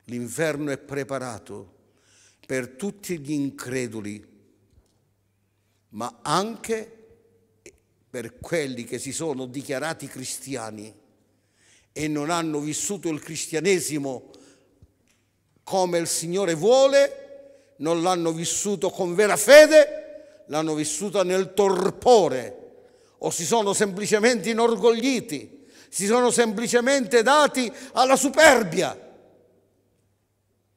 L'inferno è preparato per tutti gli increduli, ma anche per per quelli che si sono dichiarati cristiani e non hanno vissuto il cristianesimo come il Signore vuole, non l'hanno vissuto con vera fede, l'hanno vissuta nel torpore o si sono semplicemente inorgogliti, si sono semplicemente dati alla superbia.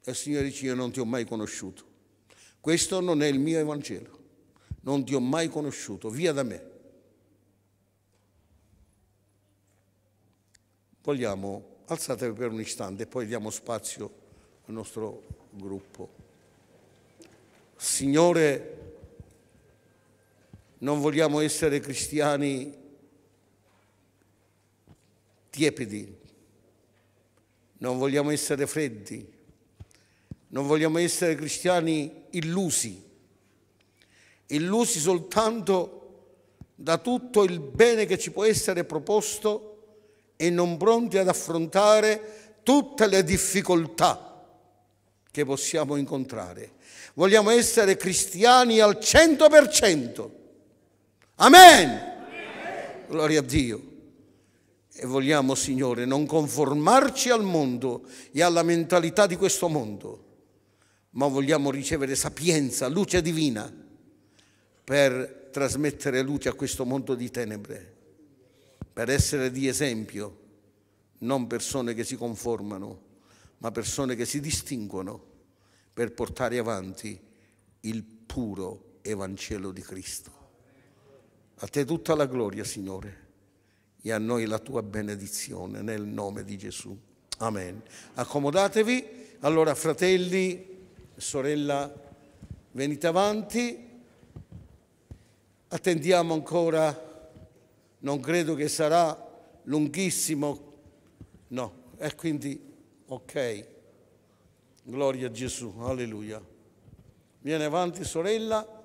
E il Signore dice io non ti ho mai conosciuto. Questo non è il mio Evangelo. Non ti ho mai conosciuto, via da me. Vogliamo, alzatevi per un istante e poi diamo spazio al nostro gruppo. Signore, non vogliamo essere cristiani tiepidi, non vogliamo essere freddi, non vogliamo essere cristiani illusi, illusi soltanto da tutto il bene che ci può essere proposto e non pronti ad affrontare tutte le difficoltà che possiamo incontrare. Vogliamo essere cristiani al 100%. Amen. Gloria a Dio. E vogliamo, Signore, non conformarci al mondo e alla mentalità di questo mondo, ma vogliamo ricevere sapienza, luce divina, per trasmettere luce a questo mondo di tenebre per essere di esempio, non persone che si conformano, ma persone che si distinguono per portare avanti il puro Evangelo di Cristo. A te tutta la gloria, Signore, e a noi la tua benedizione nel nome di Gesù. Amen. Accomodatevi. Allora, fratelli, sorella, venite avanti. Attendiamo ancora non credo che sarà lunghissimo, no, e quindi ok, gloria a Gesù, alleluia. Viene avanti sorella.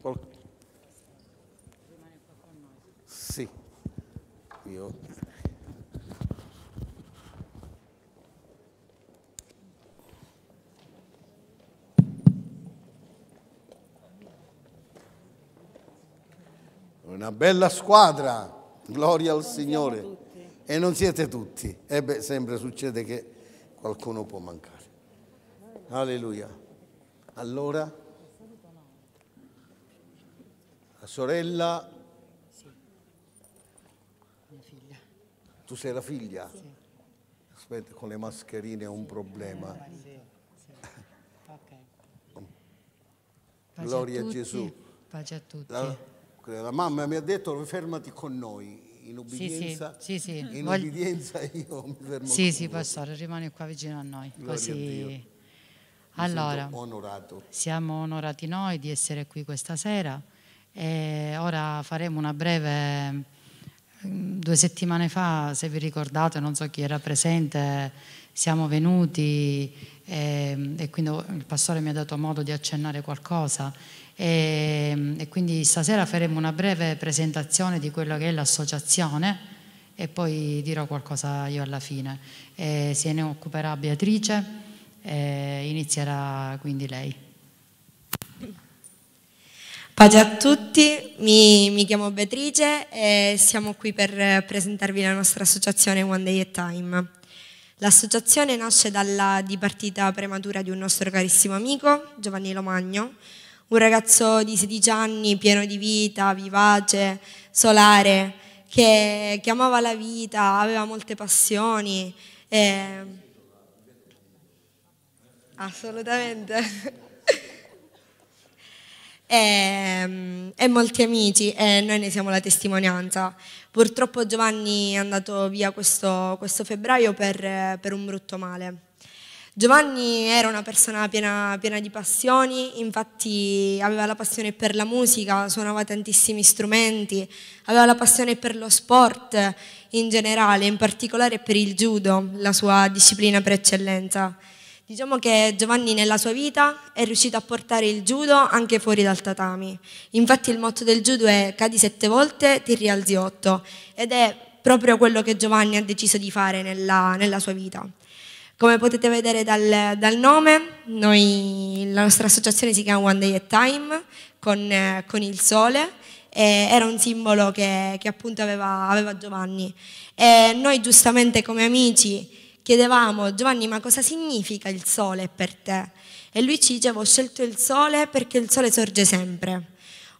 Qual- sì, io Una bella squadra, gloria al Signore. E non siete tutti. E beh, sempre succede che qualcuno può mancare. Alleluia. Allora, la sorella... Tu sei la figlia? Aspetta, con le mascherine è un problema. Eh, gloria a, Gesù. Pace a tutti. La la mamma mi ha detto fermati con noi. In obbedienza, sì, sì, sì, In Voglio... obbedienza io mi fermo. Sì, sì, voi. pastore, rimani qua vicino a noi. Gloria così... A allora, onorato. siamo onorati noi di essere qui questa sera e ora faremo una breve, mm, due settimane fa, se vi ricordate, non so chi era presente, siamo venuti e, mm, e quindi il pastore mi ha dato modo di accennare qualcosa e, ehm, e quindi stasera faremo una breve presentazione di quello che è l'associazione e poi dirò qualcosa io alla fine. E eh, se ne occuperà Beatrice, eh, inizierà quindi lei. Pace a tutti, mi, mi, chiamo Beatrice e siamo qui per presentarvi la nostra associazione One Day at Time. L'associazione nasce dalla dipartita prematura di un nostro carissimo amico, Giovanni Lomagno, un ragazzo di 16 anni pieno di vita, vivace, solare, che, che amava la vita, aveva molte passioni. E... Assolutamente. [laughs] E, e, molti amici e noi ne siamo la testimonianza. Purtroppo Giovanni è andato via questo, questo febbraio per, per un brutto male. Giovanni era una persona piena, piena, di passioni, infatti aveva la passione per la musica, suonava tantissimi strumenti, aveva la passione per lo sport in generale, in particolare per il judo, la sua disciplina per eccellenza. Diciamo che Giovanni nella sua vita è riuscito a portare il judo anche fuori dal tatami. Infatti il motto del judo è cadi sette volte, ti rialzi otto ed è proprio quello che Giovanni ha deciso di fare nella, nella sua vita. Come potete vedere dal, dal nome, noi, la nostra associazione si chiama One Day at Time, con, eh, con il sole, era un simbolo che, che appunto aveva, aveva Giovanni. E noi giustamente come amici chiedevamo Giovanni ma cosa significa il sole per te? E lui ci diceva ho scelto il sole perché il sole sorge sempre.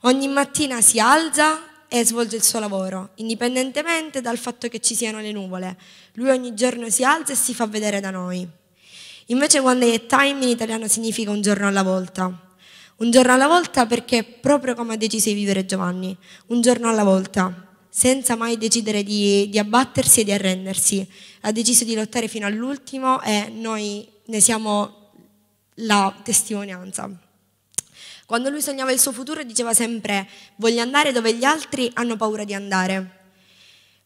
Ogni mattina si alza e svolge il suo lavoro, indipendentemente dal fatto che ci siano le nuvole. Lui ogni giorno si alza e si fa vedere da noi. Invece One Day at Time in italiano significa un giorno alla volta. Un giorno alla volta perché è proprio come ha deciso di vivere Giovanni, un giorno alla volta, senza mai decidere di, di abbattersi e di arrendersi. Ha deciso di lottare fino all'ultimo e noi ne siamo la testimonianza. Quando lui sognava il suo futuro diceva sempre voglio andare dove gli altri hanno paura di andare.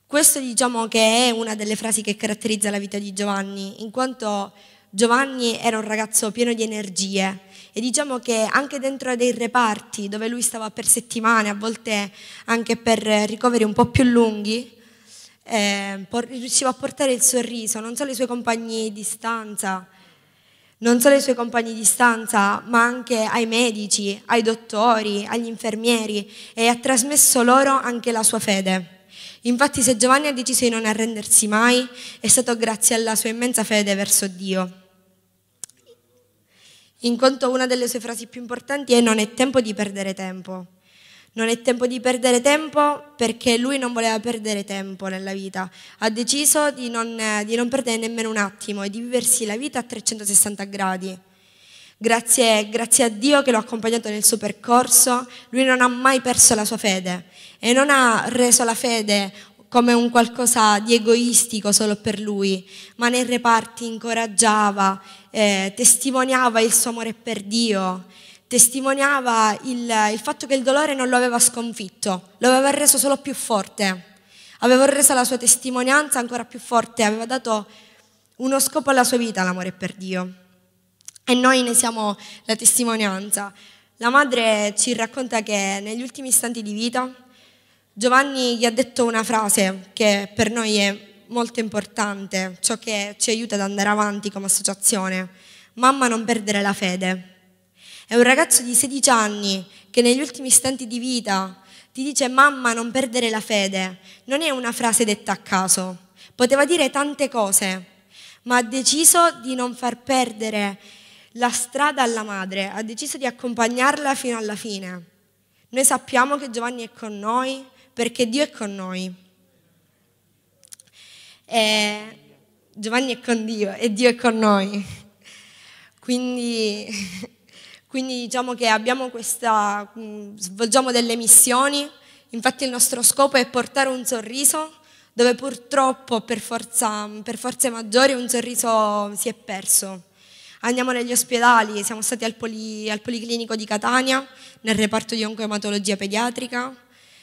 Questo diciamo che è una delle frasi che caratterizza la vita di Giovanni, in quanto Giovanni era un ragazzo pieno di energie e diciamo che anche dentro dei reparti dove lui stava per settimane, a volte anche per ricoveri un po' più lunghi, eh, riusciva a portare il sorriso non solo ai suoi compagni di stanza, non solo ai suoi compagni di stanza, ma anche ai medici, ai dottori, agli infermieri e ha trasmesso loro anche la sua fede. Infatti se Giovanni ha deciso di non arrendersi mai, è stato grazie alla sua immensa fede verso Dio. In quanto una delle sue frasi più importanti è non è tempo di perdere tempo. Non è tempo di perdere tempo perché lui non voleva perdere tempo nella vita. Ha deciso di non, di non perdere nemmeno un attimo e di viversi la vita a 360 gradi. Grazie, grazie, a Dio che l'ha accompagnato nel suo percorso, lui non ha mai perso la sua fede e non ha reso la fede come un qualcosa di egoistico solo per lui, ma nei reparti incoraggiava, eh, testimoniava il suo amore per Dio testimoniava il, il fatto che il dolore non lo aveva sconfitto, lo aveva reso solo più forte, aveva reso la sua testimonianza ancora più forte, aveva dato uno scopo alla sua vita l'amore per Dio. E noi ne siamo la testimonianza. La madre ci racconta che negli ultimi istanti di vita Giovanni gli ha detto una frase che per noi è molto importante, ciò che ci aiuta ad andare avanti come associazione. Mamma non perdere la fede. È un ragazzo di 16 anni che negli ultimi istanti di vita ti dice mamma non perdere la fede. Non è una frase detta a caso. Poteva dire tante cose, ma ha deciso di non far perdere la strada alla madre, ha deciso di accompagnarla fino alla fine. Noi sappiamo che Giovanni è con noi perché Dio è con noi. E Giovanni è con Dio e Dio è con noi. Quindi [laughs] Quindi diciamo che questa, mm, svolgiamo delle missioni, infatti il nostro scopo è portare un sorriso dove purtroppo per, forza, mm, per forze maggiori un sorriso si è perso. Andiamo negli ospedali, siamo stati al, poli, al Policlinico di Catania, nel reparto di oncoematologia pediatrica,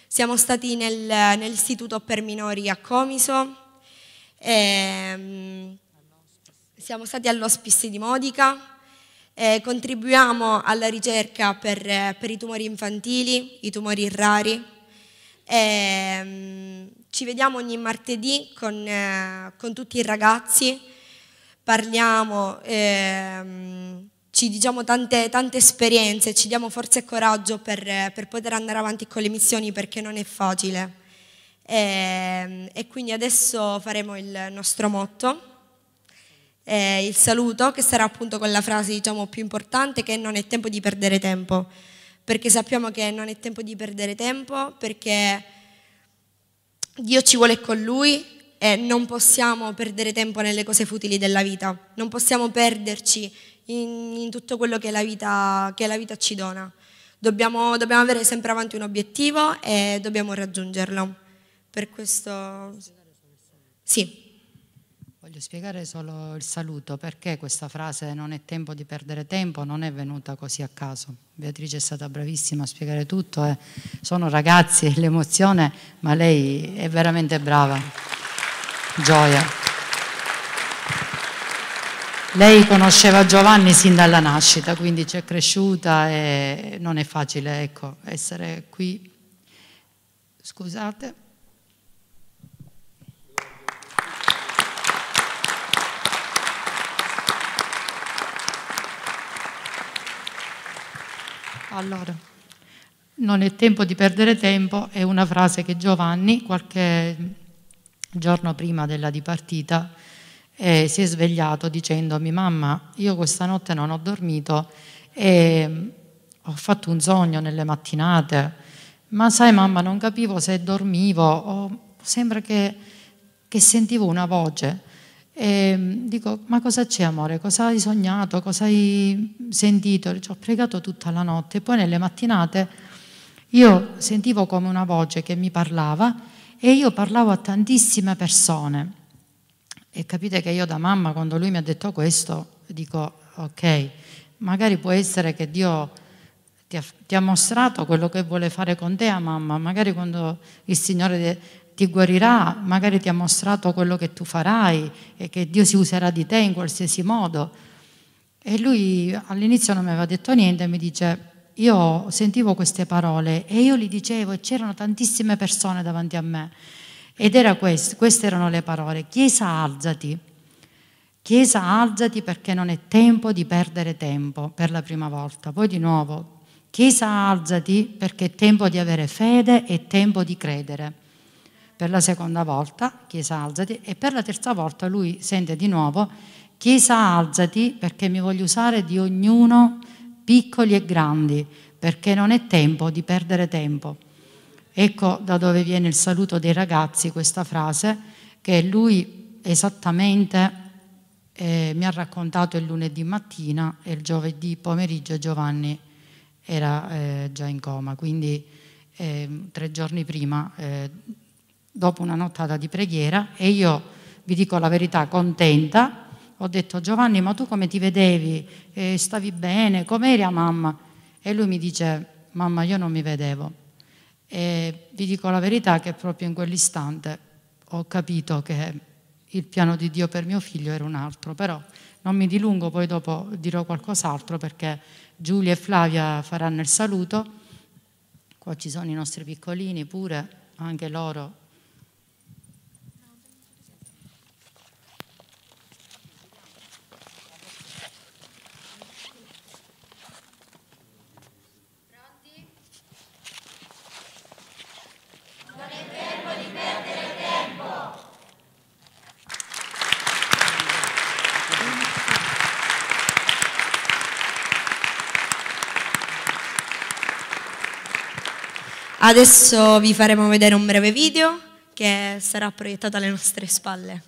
siamo stati nel, nell'istituto per minori a Comiso, e, ehm, siamo stati all'ospice di Modica, eh, contribuiamo alla ricerca per, eh, per, i tumori infantili, i tumori rari. E, ehm, ci vediamo ogni martedì con, eh, con tutti i ragazzi, parliamo, eh, ci diciamo tante, tante, esperienze, ci diamo forza e coraggio per, eh, per, poter andare avanti con le missioni perché non è facile. E, ehm, e quindi adesso faremo il nostro motto eh, il saluto, che sarà appunto quella frase diciamo, più importante che non è tempo di perdere tempo, perché sappiamo che non è tempo di perdere tempo, perché Dio ci vuole con Lui e non possiamo perdere tempo nelle cose futili della vita, non possiamo perderci in, in tutto quello che la vita, che la vita ci dona. Dobbiamo, dobbiamo, avere sempre avanti un obiettivo e dobbiamo raggiungerlo. Per questo... Sì voglio spiegare solo il saluto, perché questa frase non è tempo di perdere tempo non è venuta così a caso. Beatrice è stata bravissima a spiegare tutto, eh. sono ragazzi, [laughs] l'emozione, ma lei è veramente brava. Gioia. Lei conosceva Giovanni sin dalla nascita, quindi ci è cresciuta e non è facile ecco, essere qui. Scusate. Allora, non è tempo di perdere tempo è una frase che Giovanni qualche giorno prima della dipartita eh, si è svegliato dicendomi mamma io questa notte non ho dormito e mm, ho fatto un sogno nelle mattinate ma sai mamma non capivo se dormivo o sembra che, che sentivo una voce e mm, dico, ma cosa c'è amore? Cosa hai sognato? Cosa hai sentito? Ci ho pregato tutta la notte. poi nelle mattinate io sentivo come una voce che mi parlava e io parlavo a tantissime persone. E capite che io da mamma, quando lui mi ha detto questo, dico, ok, magari può essere che Dio ti ha, ti ha mostrato quello che vuole fare con te a mamma, magari quando il Signore ti guarirà, magari ti ha mostrato quello che tu farai e che Dio si userà di te in qualsiasi modo. E lui all'inizio non mi aveva detto niente, mi dice, io sentivo queste parole e io li dicevo e c'erano tantissime persone davanti a me. Ed era questo, queste erano le parole, Chiesa alzati, Chiesa alzati perché non è tempo di perdere tempo per la prima volta, poi di nuovo, Chiesa alzati perché è tempo di avere fede e tempo di credere per la seconda volta, Chiesa alzati, e per la terza volta lui sente di nuovo, Chiesa alzati perché mi voglio usare di ognuno, piccoli e grandi, perché non è tempo di perdere tempo. Ecco da dove viene il saluto dei ragazzi, questa frase che lui esattamente eh, mi ha raccontato il lunedì mattina e il giovedì pomeriggio Giovanni era eh, già in coma, quindi eh, tre giorni prima eh, dopo una nottata di preghiera e io vi dico la verità contenta, ho detto Giovanni ma tu come ti vedevi? Eh, stavi bene? Com'era mamma? E lui mi dice mamma io non mi vedevo. E vi dico la verità che proprio in quell'istante ho capito che il piano di Dio per mio figlio era un altro, però non mi dilungo, poi dopo dirò qualcos'altro perché Giulia e Flavia faranno il saluto. Qua ci sono i nostri piccolini pure, anche loro Adesso vi faremo vedere un breve video che sarà proiettato alle nostre spalle.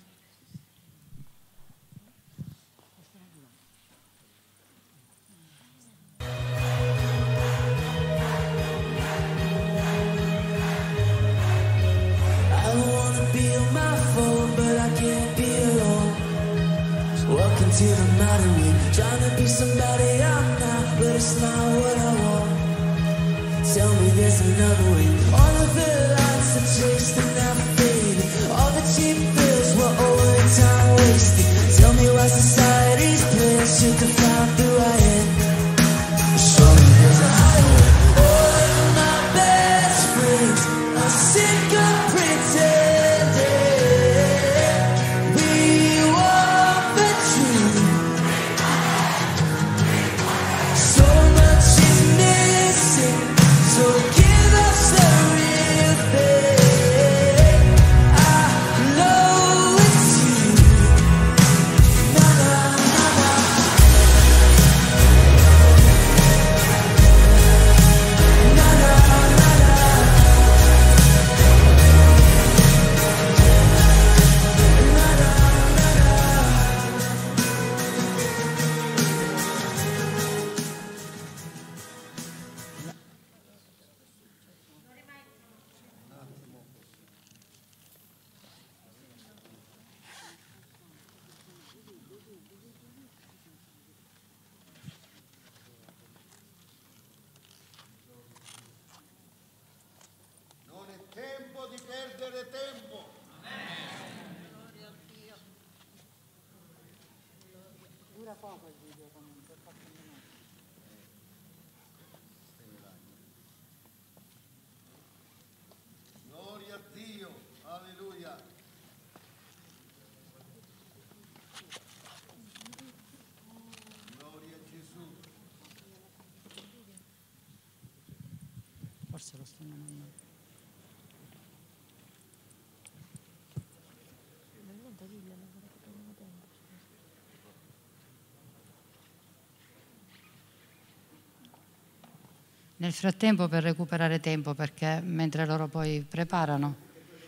Nel frattempo per recuperare tempo, perché mentre loro poi preparano.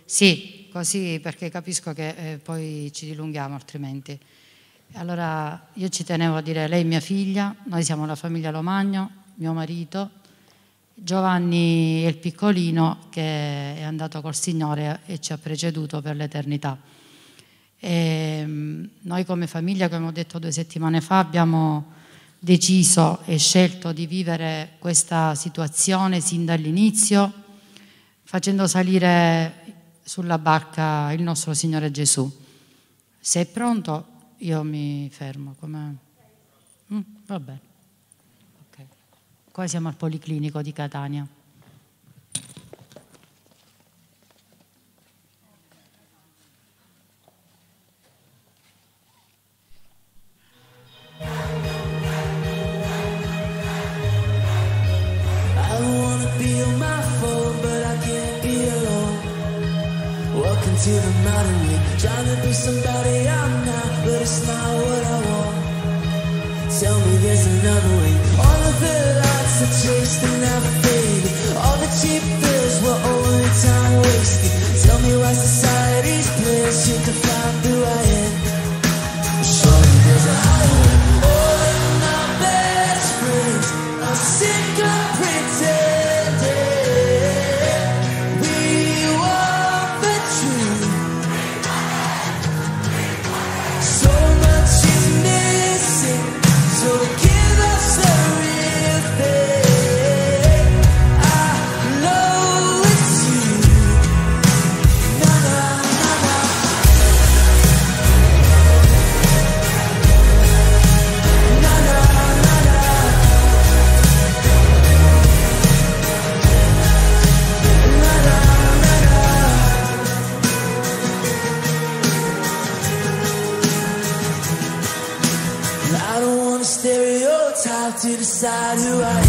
Sì, così perché capisco che eh, poi ci dilunghiamo altrimenti. Allora io ci tenevo a dire, lei è mia figlia, noi siamo la famiglia Lomagno, mio marito, Giovanni è il piccolino che è andato col Signore e ci ha preceduto per l'eternità. E ehm, noi come famiglia, come ho detto due settimane fa, abbiamo deciso e scelto di vivere questa situazione sin dall'inizio, facendo salire sulla barca il nostro Signore Gesù. Se è pronto, io mi fermo. Mm, va bene. Okay. Qua siamo al Policlinico di Catania. feel my phone, but I can't be alone. Welcome to the modern age, trying to be somebody I'm not, but it's not what I want. Tell me there's another way. All of the lights are chased and never faded. All the cheap thrills were only time wasted. Tell me why society's playing shit decide who I am.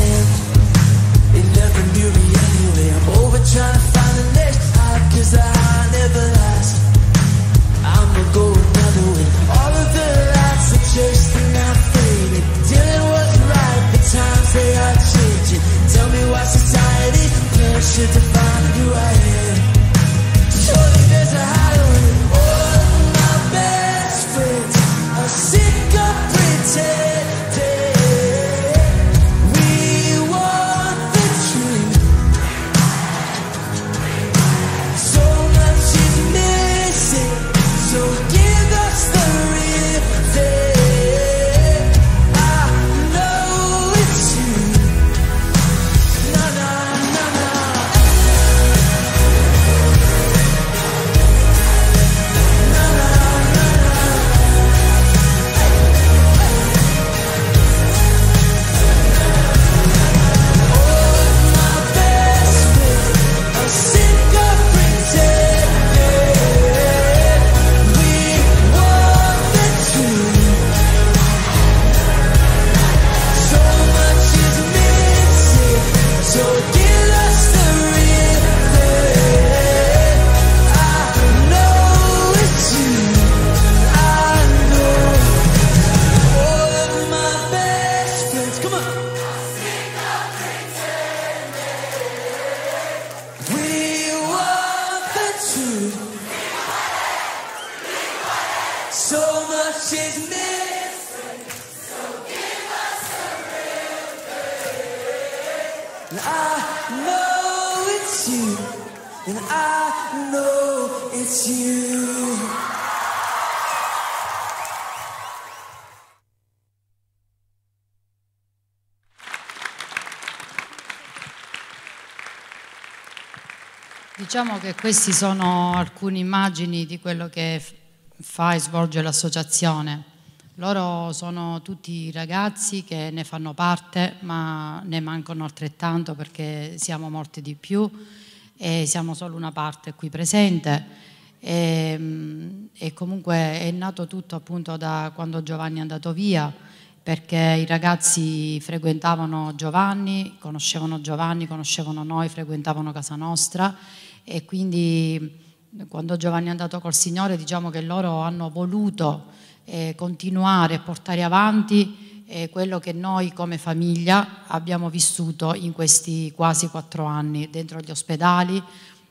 che eh, queste sono alcune immagini di quello che fa e svolge l'associazione. Loro sono tutti ragazzi che ne fanno parte, ma ne mancano altrettanto perché siamo molti di più e siamo solo una parte qui presente. E, ehm, e, comunque è nato tutto appunto da quando Giovanni è andato via perché i ragazzi frequentavano Giovanni, conoscevano Giovanni, conoscevano noi, frequentavano casa nostra e quindi quando Giovanni è andato col Signore diciamo che loro hanno voluto eh, continuare a portare avanti eh, quello che noi come famiglia abbiamo vissuto in questi quasi quattro anni dentro gli ospedali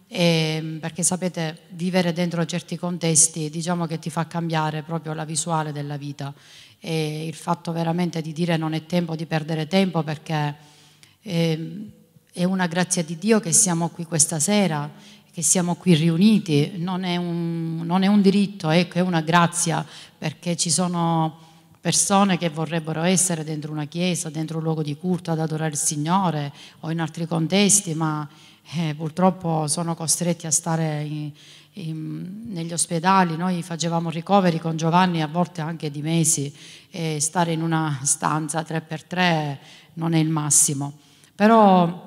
eh, perché sapete vivere dentro certi contesti diciamo che ti fa cambiare proprio la visuale della vita e il fatto veramente di dire non è tempo di perdere tempo perché ehm, è una grazia di Dio che siamo qui questa sera, che siamo qui riuniti, non è un, non è un diritto, ecco, è una grazia perché ci sono persone che vorrebbero essere dentro una chiesa, dentro un luogo di culto ad adorare il Signore o in altri contesti, ma eh, purtroppo sono costretti a stare in, in, negli ospedali. Noi facevamo ricoveri con Giovanni a volte anche di mesi e stare in una stanza 3x3 non è il massimo. Però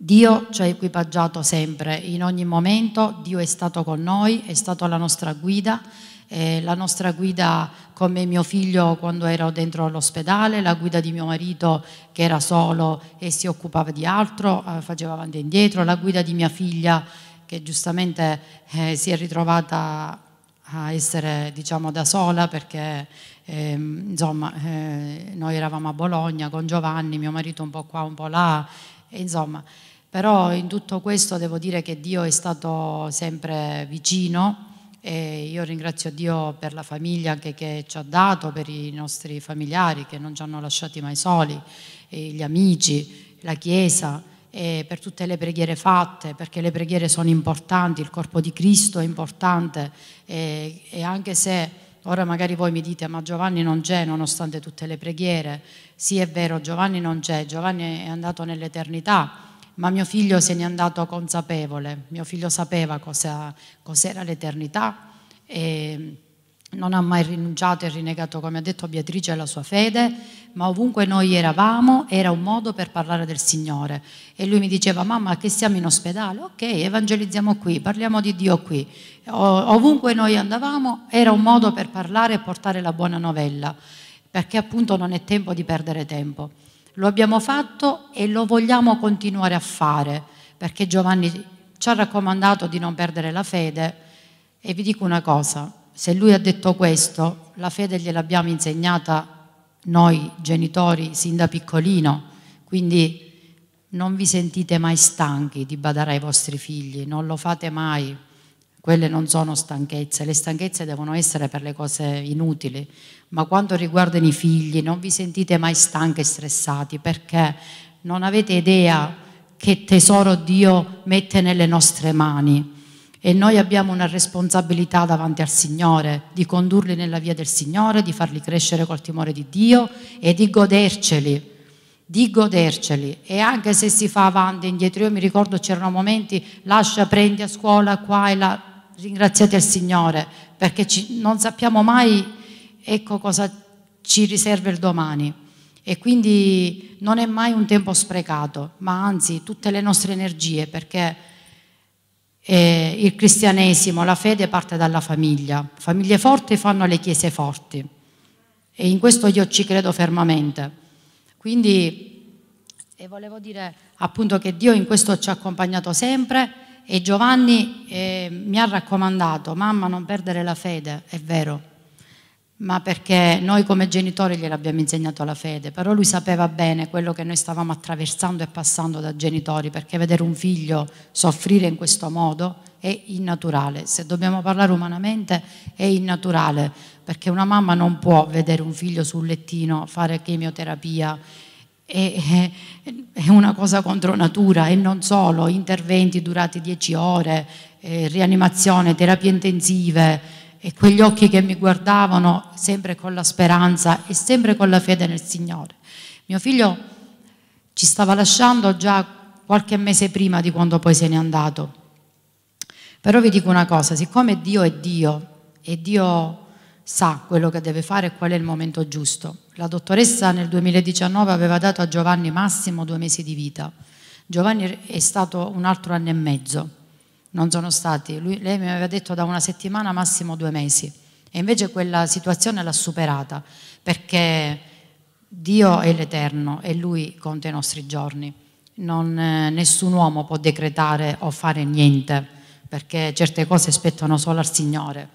Dio ci ha equipaggiato sempre, in ogni momento Dio è stato con noi, è stato la nostra guida, eh, la nostra guida come mio figlio quando ero dentro l'ospedale, la guida di mio marito che era solo e si occupava di altro, eh, faceva avanti e indietro, la guida di mia figlia che giustamente eh, si è ritrovata a essere diciamo da sola perché ehm, insomma eh, noi eravamo a Bologna con Giovanni, mio marito un po' qua, un po' là, e, insomma però in tutto questo devo dire che Dio è stato sempre vicino e io ringrazio Dio per la famiglia che, che, ci ha dato, per i nostri familiari che non ci hanno lasciati mai soli, gli amici, la Chiesa e per tutte le preghiere fatte, perché le preghiere sono importanti, il corpo di Cristo è importante e, e anche se ora magari voi mi dite ma Giovanni non c'è nonostante tutte le preghiere, sì è vero Giovanni non c'è, Giovanni è andato nell'eternità ma mio figlio se n'è andato consapevole, mio figlio sapeva cosa, cos'era l'eternità e non ha mai rinunciato e rinegato, come ha detto Beatrice, la sua fede, ma ovunque noi eravamo era un modo per parlare del Signore. E lui mi diceva, mamma che siamo in ospedale, ok, evangelizziamo qui, parliamo di Dio qui. ovunque noi andavamo era un modo per parlare e portare la buona novella, perché appunto non è tempo di perdere tempo. Lo abbiamo fatto e lo vogliamo continuare a fare, perché Giovanni ci ha raccomandato di non perdere la fede e vi dico una cosa, se lui ha detto questo, la fede gliel'abbiamo insegnata noi genitori sin da piccolino, quindi non vi sentite mai stanchi di badare ai vostri figli, non lo fate mai, quelle non sono stanchezze, le stanchezze devono essere per le cose inutili, ma quanto riguardano i figli non vi sentite mai stanchi e stressati perché non avete idea che tesoro Dio mette nelle nostre mani e noi abbiamo una responsabilità davanti al Signore di condurli nella via del Signore, di farli crescere col timore di Dio e di goderceli di goderceli e anche se si fa avanti e indietro, io mi ricordo c'erano momenti lascia, prendi a scuola qua e là, ringraziate il Signore perché ci, non sappiamo mai ecco cosa ci riserva il domani e quindi non è mai un tempo sprecato, ma anzi tutte le nostre energie perché eh, il cristianesimo, la fede parte dalla famiglia, famiglie forti fanno le chiese forti e in questo io ci credo fermamente. Quindi e volevo dire appunto che Dio in questo ci ha accompagnato sempre e Giovanni eh, mi ha raccomandato, mamma non perdere la fede, è vero, ma perché noi come genitori gliel'abbiamo insegnato la fede, però lui sapeva bene quello che noi stavamo attraversando e passando da genitori, perché vedere un figlio soffrire in questo modo è innaturale, se dobbiamo parlare umanamente è innaturale, perché una mamma non può vedere un figlio sul lettino, fare chemioterapia, è, è una cosa contro natura e non solo, interventi durati 10 ore, eh, rianimazione, terapie intensive e quegli occhi che mi guardavano sempre con la speranza e sempre con la fede nel Signore. Mio figlio ci stava lasciando già qualche mese prima di quando poi se n'è andato. Però vi dico una cosa, siccome Dio è Dio e Dio sa quello che deve fare e qual è il momento giusto, la dottoressa nel 2019 aveva dato a Giovanni massimo due mesi di vita. Giovanni è stato un altro anno e mezzo non sono stati. Lui, lei mi aveva detto da una settimana, massimo due mesi. E invece quella situazione l'ha superata, perché Dio è l'Eterno e Lui conta i nostri giorni. Non, eh, nessun uomo può decretare o fare niente, perché certe cose spettano solo al Signore.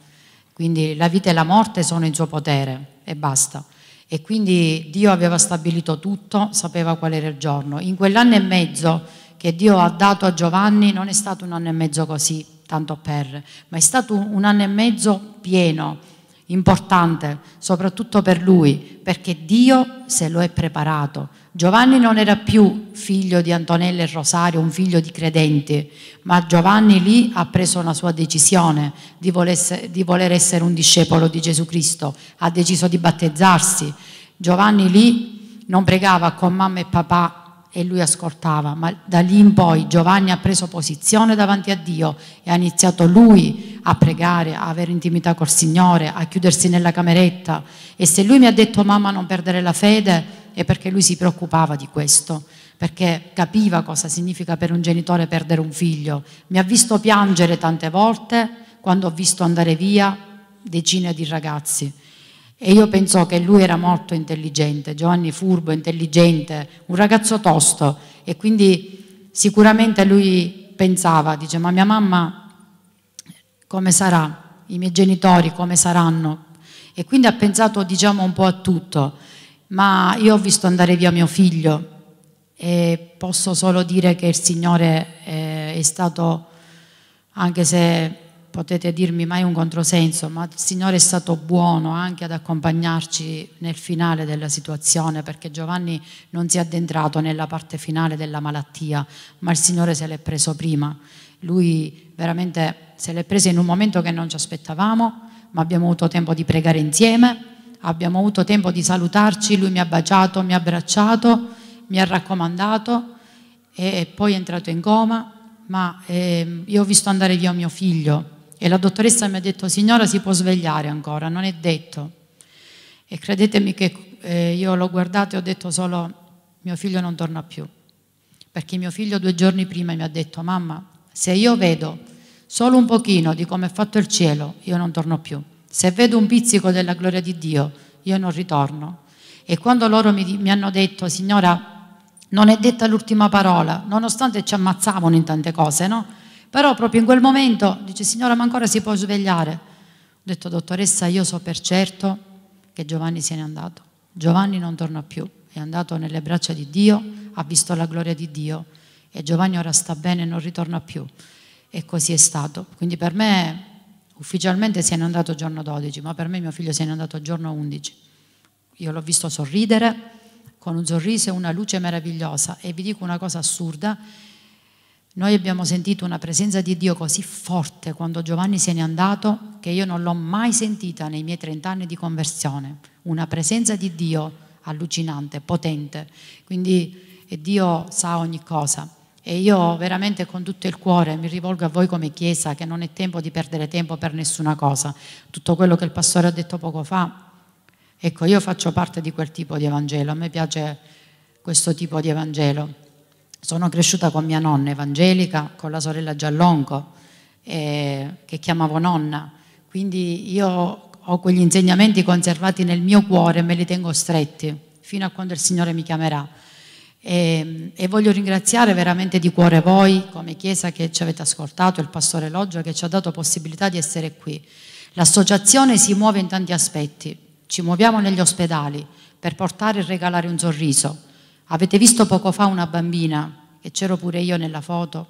Quindi la vita e la morte sono in suo potere e basta. E quindi Dio aveva stabilito tutto, sapeva qual era il giorno. In quell'anno e mezzo che Dio ha dato a Giovanni non è stato un anno e mezzo così, tanto per, ma è stato un anno e mezzo pieno, importante, soprattutto per lui, perché Dio se lo è preparato. Giovanni non era più figlio di Antonella e Rosario, un figlio di credenti, ma Giovanni lì ha preso una sua decisione di, volesse, di voler essere un discepolo di Gesù Cristo, ha deciso di battezzarsi. Giovanni lì non pregava con mamma e papà e lui ascoltava, ma da lì in poi Giovanni ha preso posizione davanti a Dio e ha iniziato lui a pregare, a avere intimità col Signore, a chiudersi nella cameretta e se lui mi ha detto mamma non perdere la fede è perché lui si preoccupava di questo, perché capiva cosa significa per un genitore perdere un figlio, mi ha visto piangere tante volte quando ho visto andare via decine di ragazzi e io pensò che lui era molto intelligente, Giovanni furbo, intelligente, un ragazzo tosto e quindi sicuramente lui pensava, dice ma mia mamma come sarà, i miei genitori come saranno e quindi ha pensato diciamo un po' a tutto, ma io ho visto andare via mio figlio e posso solo dire che il Signore eh, è stato, anche se potete dirmi mai un controsenso, ma il Signore è stato buono anche ad accompagnarci nel finale della situazione, perché Giovanni non si è addentrato nella parte finale della malattia, ma il Signore se l'è preso prima. Lui veramente se l'è presa in un momento che non ci aspettavamo, ma abbiamo avuto tempo di pregare insieme, abbiamo avuto tempo di salutarci, lui mi ha baciato, mi ha abbracciato, mi ha raccomandato e poi è entrato in coma, ma eh, io ho visto andare via mio figlio e la dottoressa mi ha detto, signora si può svegliare ancora, non è detto. E credetemi che eh, io l'ho guardato e ho detto solo, mio figlio non torna più. Perché mio figlio due giorni prima mi ha detto, mamma, se io vedo solo un pochino di come è fatto il cielo, io non torno più. Se vedo un pizzico della gloria di Dio, io non ritorno. E quando loro mi, mi hanno detto, signora, non è detta l'ultima parola, nonostante ci ammazzavano in tante cose, no? Però proprio in quel momento dice, signora, ma ancora si può svegliare? Ho detto, dottoressa, io so per certo che Giovanni se n'è andato. Giovanni non torna più, è andato nelle braccia di Dio, ha visto la gloria di Dio e Giovanni ora sta bene e non ritorna più. E così è stato. Quindi per me ufficialmente se n'è andato giorno 12, ma per me mio figlio se n'è andato giorno 11. Io l'ho visto sorridere con un sorriso e una luce meravigliosa e vi dico una cosa assurda noi abbiamo sentito una presenza di Dio così forte quando Giovanni se n'è andato che io non l'ho mai sentita nei miei 30 anni di conversione. Una presenza di Dio allucinante, potente. Quindi Dio sa ogni cosa. E io veramente con tutto il cuore mi rivolgo a voi come Chiesa che non è tempo di perdere tempo per nessuna cosa. Tutto quello che il pastore ha detto poco fa, ecco, io faccio parte di quel tipo di Evangelo, a me piace questo tipo di Evangelo sono cresciuta con mia nonna evangelica, con la sorella Giallonco, eh, che chiamavo nonna, quindi io ho quegli insegnamenti conservati nel mio cuore e me li tengo stretti fino a quando il Signore mi chiamerà. E, ehm, e, voglio ringraziare veramente di cuore voi come Chiesa che ci avete ascoltato, il Pastore Loggia che ci ha dato possibilità di essere qui. L'associazione si muove in tanti aspetti, ci muoviamo negli ospedali per portare e regalare un sorriso Avete visto poco fa una bambina, e c'ero pure io nella foto,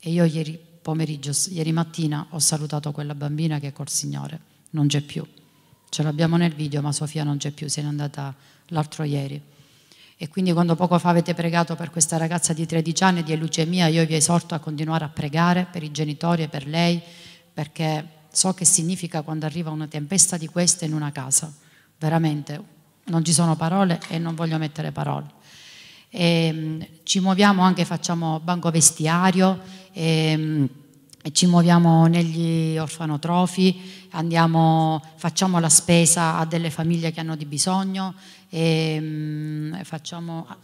e io ieri pomeriggio, ieri mattina ho salutato quella bambina che è col Signore non c'è più. Ce l'abbiamo nel video, ma Sofia non c'è più, se n'è andata l'altro ieri. E quindi quando poco fa avete pregato per questa ragazza di 13 anni di leucemia, io vi esorto a continuare a pregare per i genitori e per lei, perché so che significa quando arriva una tempesta di queste in una casa. Veramente, non ci sono parole e non voglio mettere parole. Ehm, ci muoviamo anche, facciamo banco vestiario, ehm, ci muoviamo negli orfanotrofi, andiamo, facciamo la spesa a delle famiglie che hanno di bisogno, ehm, facciamo ah,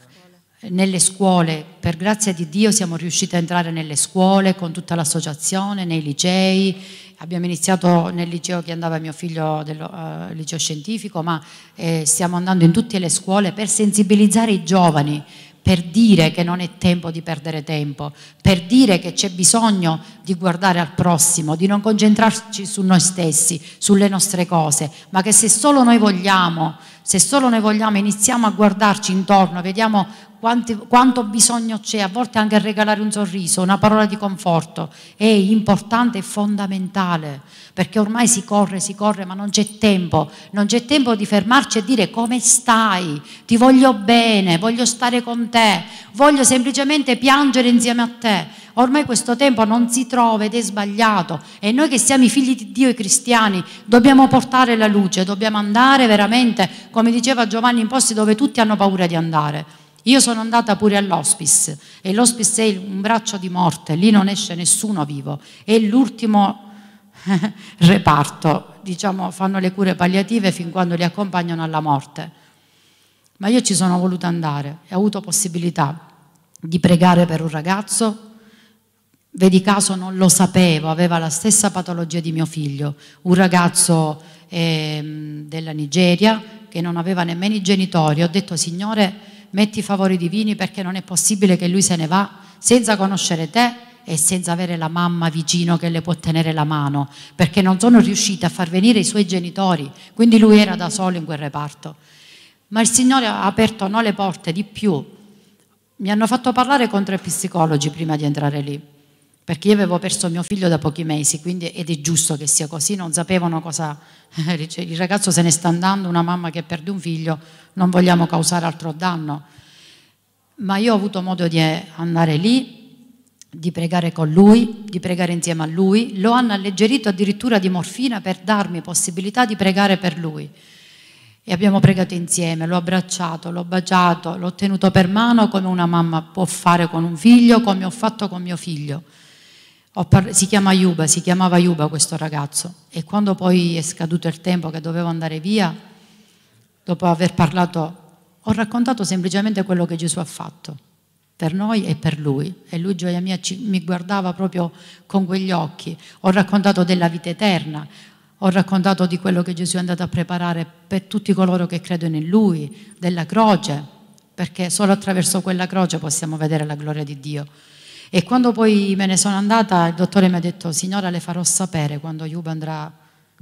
nelle scuole, per grazia di Dio siamo riusciti a entrare nelle scuole con tutta l'associazione, nei licei, abbiamo iniziato nel liceo che andava mio figlio del uh, eh, liceo scientifico, ma eh, stiamo andando in tutte le scuole per sensibilizzare i giovani, per dire che non è tempo di perdere tempo, per dire che c'è bisogno di guardare al prossimo, di non concentrarci su noi stessi, sulle nostre cose, ma che se solo noi vogliamo se solo noi vogliamo iniziamo a guardarci intorno, vediamo quanti, quanto bisogno c'è, a volte anche a regalare un sorriso, una parola di conforto, è importante e fondamentale, perché ormai si corre, si corre, ma non c'è tempo, non c'è tempo di fermarci e dire come stai, ti voglio bene, voglio stare con te, voglio semplicemente piangere insieme a te ormai questo tempo non si trova ed è sbagliato e noi che siamo i figli di Dio e cristiani dobbiamo portare la luce, dobbiamo andare veramente, come diceva Giovanni, in posti dove tutti hanno paura di andare. Io sono andata pure all'hospice e l'hospice è un braccio di morte, lì non esce nessuno vivo, è l'ultimo [laughs] reparto, diciamo fanno le cure palliative fin quando li accompagnano alla morte. Ma io ci sono voluta andare e ho avuto possibilità di pregare per un ragazzo vedi caso non lo sapevo, aveva la stessa patologia di mio figlio, un ragazzo eh, della Nigeria che non aveva nemmeno i genitori. Ho detto, Signore, metti i favori divini perché non è possibile che lui se ne va senza conoscere te e senza avere la mamma vicino che le può tenere la mano, perché non sono riuscita a far venire i suoi genitori, quindi lui era da solo in quel reparto. Ma il Signore ha aperto no, le porte di più. Mi hanno fatto parlare con tre psicologi prima di entrare lì perché io avevo perso mio figlio da pochi mesi, quindi, ed è giusto che sia così, non sapevano cosa, [laughs] cioè, il ragazzo se ne sta andando, una mamma che perde un figlio, non vogliamo causare altro danno. Ma io ho avuto modo di eh, andare lì, di pregare con lui, di pregare insieme a lui, lo hanno alleggerito addirittura di morfina per darmi possibilità di pregare per lui. E abbiamo pregato insieme, l'ho abbracciato, l'ho baciato, l'ho tenuto per mano come una mamma può fare con un figlio, come ho fatto con mio figlio si chiama Yuba, si chiamava Yuba questo ragazzo e quando poi è scaduto il tempo che dovevo andare via, dopo aver parlato, ho raccontato semplicemente quello che Gesù ha fatto per noi e per lui e lui gioia mia ci, mi guardava proprio con quegli occhi, ho raccontato della vita eterna, ho raccontato di quello che Gesù è andato a preparare per tutti coloro che credono in lui, della croce, perché solo attraverso quella croce possiamo vedere la gloria di Dio. E quando poi me ne sono andata, il dottore mi ha detto, signora le farò sapere quando Yuba andrà,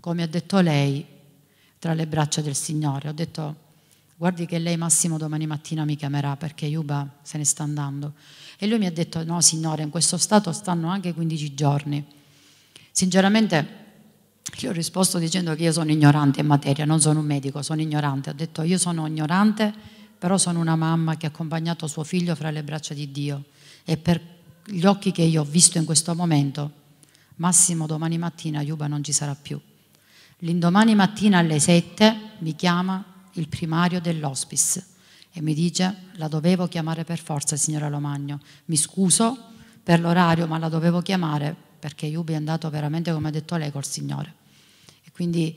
come ha detto lei, tra le braccia del Signore. Ho detto, guardi che lei Massimo domani mattina mi chiamerà perché Yuba se ne sta andando. E lui mi ha detto, no signore, in questo stato stanno anche 15 giorni. Sinceramente... Io ho risposto dicendo che io sono ignorante in materia, non sono un medico, sono ignorante. Ho detto io sono ignorante, però sono una mamma che ha accompagnato suo figlio fra le braccia di Dio e per gli occhi che io ho visto in questo momento, Massimo domani mattina Iuba non ci sarà più. L'indomani mattina alle 7 mi chiama il primario dell'hospice e mi dice la dovevo chiamare per forza signora Lomagno, mi scuso per l'orario ma la dovevo chiamare perché Iuba è andato veramente come ha detto lei col Signore. E quindi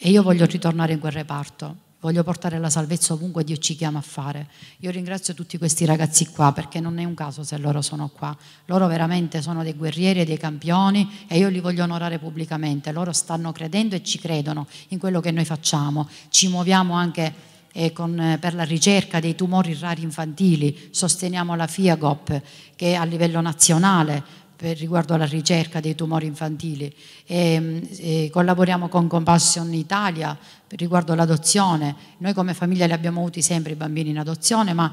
e io voglio ritornare in quel reparto voglio portare la salvezza ovunque Dio ci chiama a fare. Io ringrazio tutti questi ragazzi qua perché non è un caso se loro sono qua. Loro veramente sono dei guerrieri e dei campioni e io li voglio onorare pubblicamente. Loro stanno credendo e ci credono in quello che noi facciamo. Ci muoviamo anche eh, con, eh, per la ricerca dei tumori rari infantili, sosteniamo la FIAGOP che a livello nazionale per riguardo alla ricerca dei tumori infantili e, e collaboriamo con Compassion Italia per riguardo all'adozione. Noi come famiglia li abbiamo avuti sempre i bambini in adozione, ma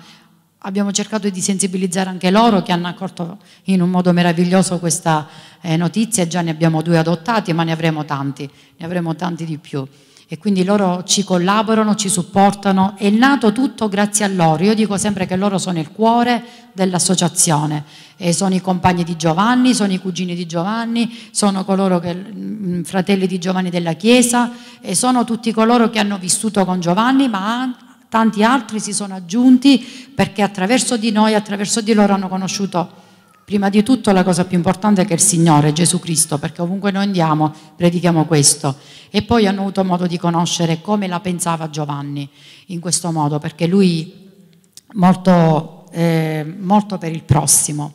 abbiamo cercato di sensibilizzare anche loro che hanno accorto in un modo meraviglioso questa eh, notizia, già ne abbiamo due adottati, ma ne avremo tanti, ne avremo tanti di più e quindi loro ci collaborano, ci supportano. È nato tutto grazie a loro. Io dico sempre che loro sono il cuore dell'associazione. sono i compagni di Giovanni, sono i cugini di Giovanni, sono coloro che, mm, fratelli di Giovanni della Chiesa e sono tutti coloro che hanno vissuto con Giovanni, ma tanti altri si sono aggiunti perché attraverso di noi, attraverso di loro hanno conosciuto Prima di tutto la cosa più importante è che il Signore, Gesù Cristo, perché ovunque noi andiamo predichiamo questo. E poi hanno avuto modo di conoscere come la pensava Giovanni in questo modo, perché lui molto, eh, molto per il prossimo.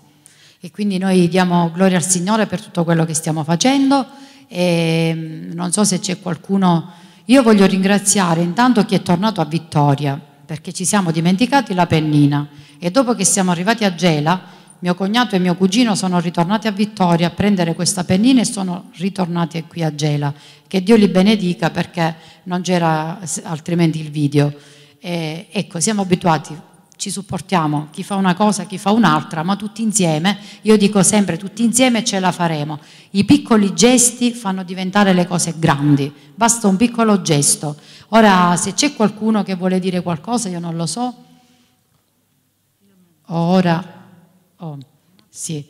E quindi noi diamo gloria al Signore per tutto quello che stiamo facendo. E mm, non so se c'è qualcuno... Io voglio ringraziare intanto chi è tornato a Vittoria, perché ci siamo dimenticati la pennina. E dopo che siamo arrivati a Gela mio cognato e mio cugino sono ritornati a Vittoria a prendere questa pennina e sono ritornati qui a Gela. Che Dio li benedica perché non c'era altrimenti il video. E, ecco, siamo abituati, ci supportiamo, chi fa una cosa, chi fa un'altra, ma tutti insieme, io dico sempre tutti insieme ce la faremo. I piccoli gesti fanno diventare le cose grandi, basta un piccolo gesto. Ora se c'è qualcuno che vuole dire qualcosa, io non lo so. Ora Oh, sì,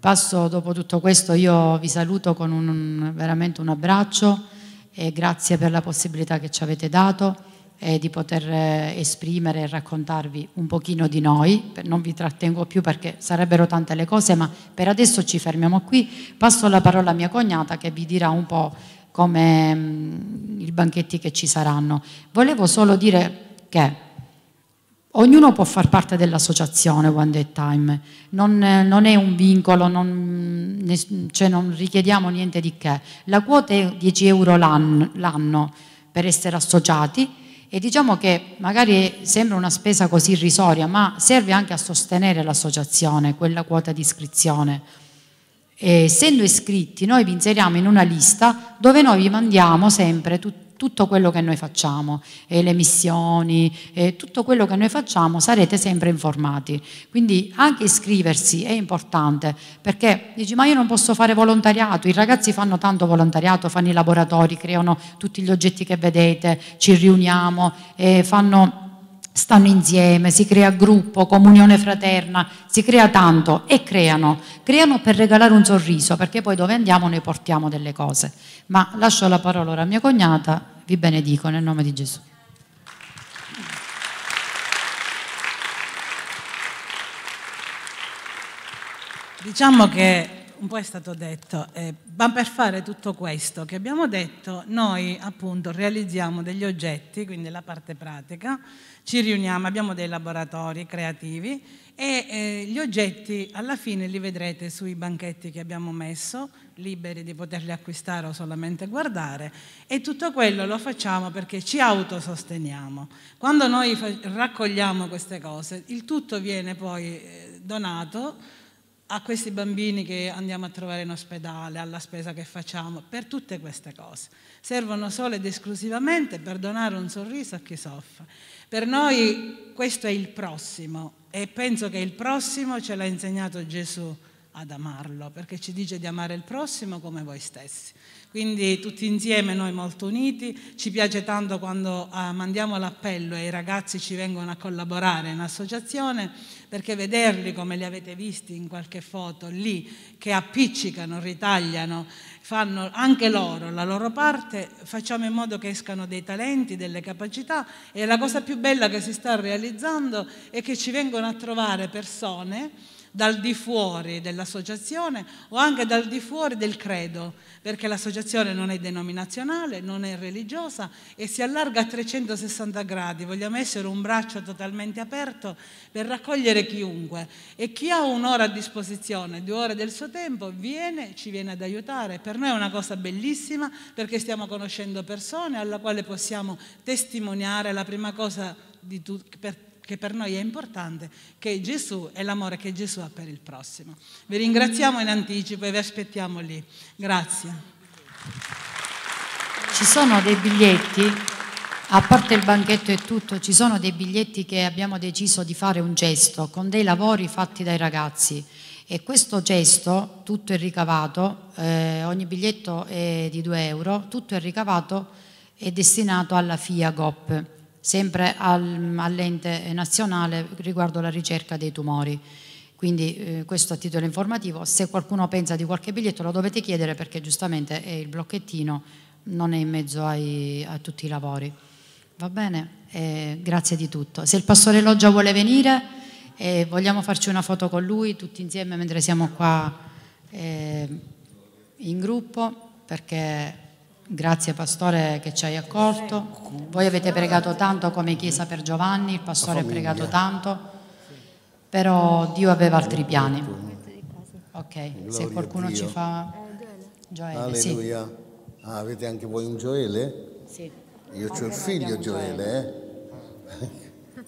passo dopo tutto questo, io vi saluto con un, veramente un abbraccio e grazie per la possibilità che ci avete dato e di poter eh, esprimere e raccontarvi un pochino di noi, non vi trattengo più perché sarebbero tante le cose, ma per adesso ci fermiamo qui. Passo la parola a mia cognata che vi dirà un po' come mh, mm, i banchetti che ci saranno. Volevo solo dire che Ognuno può far parte dell'associazione One Day Time, non, non è un vincolo, non, cioè non, richiediamo niente di che. La quota è 10 euro l'anno per essere associati e diciamo che magari sembra una spesa così irrisoria, ma serve anche a sostenere l'associazione, quella quota di iscrizione. E essendo iscritti noi vi inseriamo in una lista dove noi vi mandiamo sempre tutti tutto quello che noi facciamo, eh, le missioni, eh, tutto quello che noi facciamo sarete sempre informati. Quindi anche iscriversi è importante perché dici ma io non posso fare volontariato, i ragazzi fanno tanto volontariato, fanno i laboratori, creano tutti gli oggetti che vedete, ci riuniamo, eh, fanno stanno insieme, si crea gruppo, comunione fraterna, si crea tanto e creano, creano per regalare un sorriso, perché poi dove andiamo noi portiamo delle cose. Ma lascio la parola ora a mia cognata, vi benedico nel nome di Gesù. Diciamo che un po' è stato detto, eh, ma per fare tutto questo che abbiamo detto, noi appunto realizziamo degli oggetti, quindi la parte pratica, ci riuniamo, abbiamo dei laboratori creativi e eh, gli oggetti alla fine li vedrete sui banchetti che abbiamo messo liberi di poterli acquistare o solamente guardare e tutto quello lo facciamo perché ci autososteniamo. Quando noi raccogliamo queste cose, il tutto viene poi eh, donato a questi bambini che andiamo a trovare in ospedale, alla spesa che facciamo, per tutte queste cose. Servono solo ed esclusivamente per donare un sorriso a chi soffre. Per noi questo è il prossimo e penso che il prossimo ce l'ha insegnato Gesù ad amarlo, perché ci dice di amare il prossimo come voi stessi. Quindi tutti insieme, noi molto uniti, ci piace tanto quando ah, mandiamo l'appello e i ragazzi ci vengono a collaborare in associazione, perché vederli come li avete visti in qualche foto lì, che appiccicano, ritagliano, fanno anche loro la loro parte, facciamo in modo che escano dei talenti, delle capacità e la cosa più bella che si sta realizzando è che ci vengono a trovare persone dal di fuori dell'associazione o anche dal di fuori del credo, perché l'associazione non è denominazionale, non è religiosa e si allarga a 360 gradi, vogliamo essere un braccio totalmente aperto per raccogliere chiunque e chi ha un'ora a disposizione, due ore del suo tempo, viene, ci viene ad aiutare. Per noi è una cosa bellissima perché stiamo conoscendo persone alla quale possiamo testimoniare la prima cosa di tu, che per noi è importante, che è Gesù e l'amore che Gesù ha per il prossimo. Vi ringraziamo in anticipo e vi aspettiamo lì. Grazie. Ci sono dei biglietti, a parte il banchetto e tutto, ci sono dei biglietti che abbiamo deciso di fare un gesto con dei lavori fatti dai ragazzi. E questo gesto, tutto è ricavato, eh, ogni biglietto è di 2 euro, tutto è ricavato e destinato alla FIA GOP sempre al, all'ente nazionale riguardo la ricerca dei tumori. Quindi eh, questo a titolo informativo, se qualcuno pensa di qualche biglietto lo dovete chiedere perché giustamente è eh, il blocchettino non è in mezzo ai, a tutti i lavori. Va bene? Eh, grazie di tutto. Se il pastore Loggia vuole venire eh, vogliamo farci una foto con lui tutti insieme mentre siamo qua eh, in gruppo perché Grazie Pastore che ci hai accolto. Voi avete pregato tanto come Chiesa per Giovanni, il Pastore ha pregato tanto, però Dio aveva altri piani. Ok, se qualcuno ci fa... Gioele, Alleluia. Sì. Ah, avete anche voi un Gioele? Sì. Io ho il figlio Gioele, eh?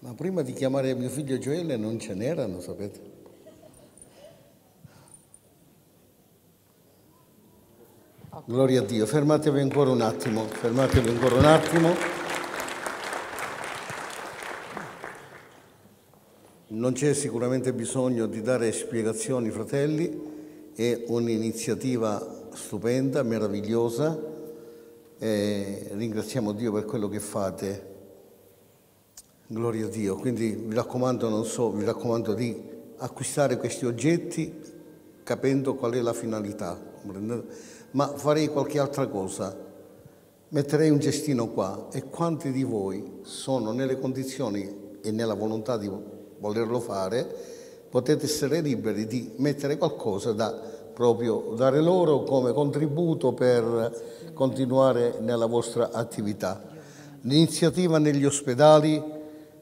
[laughs] Ma prima di chiamare mio figlio Gioele non ce n'erano, sapete? Gloria a Dio. Fermatevi ancora un attimo, fermatevi ancora un attimo. Non c'è sicuramente bisogno di dare spiegazioni, fratelli, è un'iniziativa stupenda, meravigliosa. E ringraziamo Dio per quello che fate. Gloria a Dio. Quindi vi raccomando, non so, vi raccomando di acquistare questi oggetti capendo qual è la finalità ma farei qualche altra cosa. Metterei un cestino qua e quanti di voi sono nelle condizioni e nella volontà di volerlo fare, potete essere liberi di mettere qualcosa da proprio dare loro come contributo per continuare nella vostra attività. L'iniziativa negli ospedali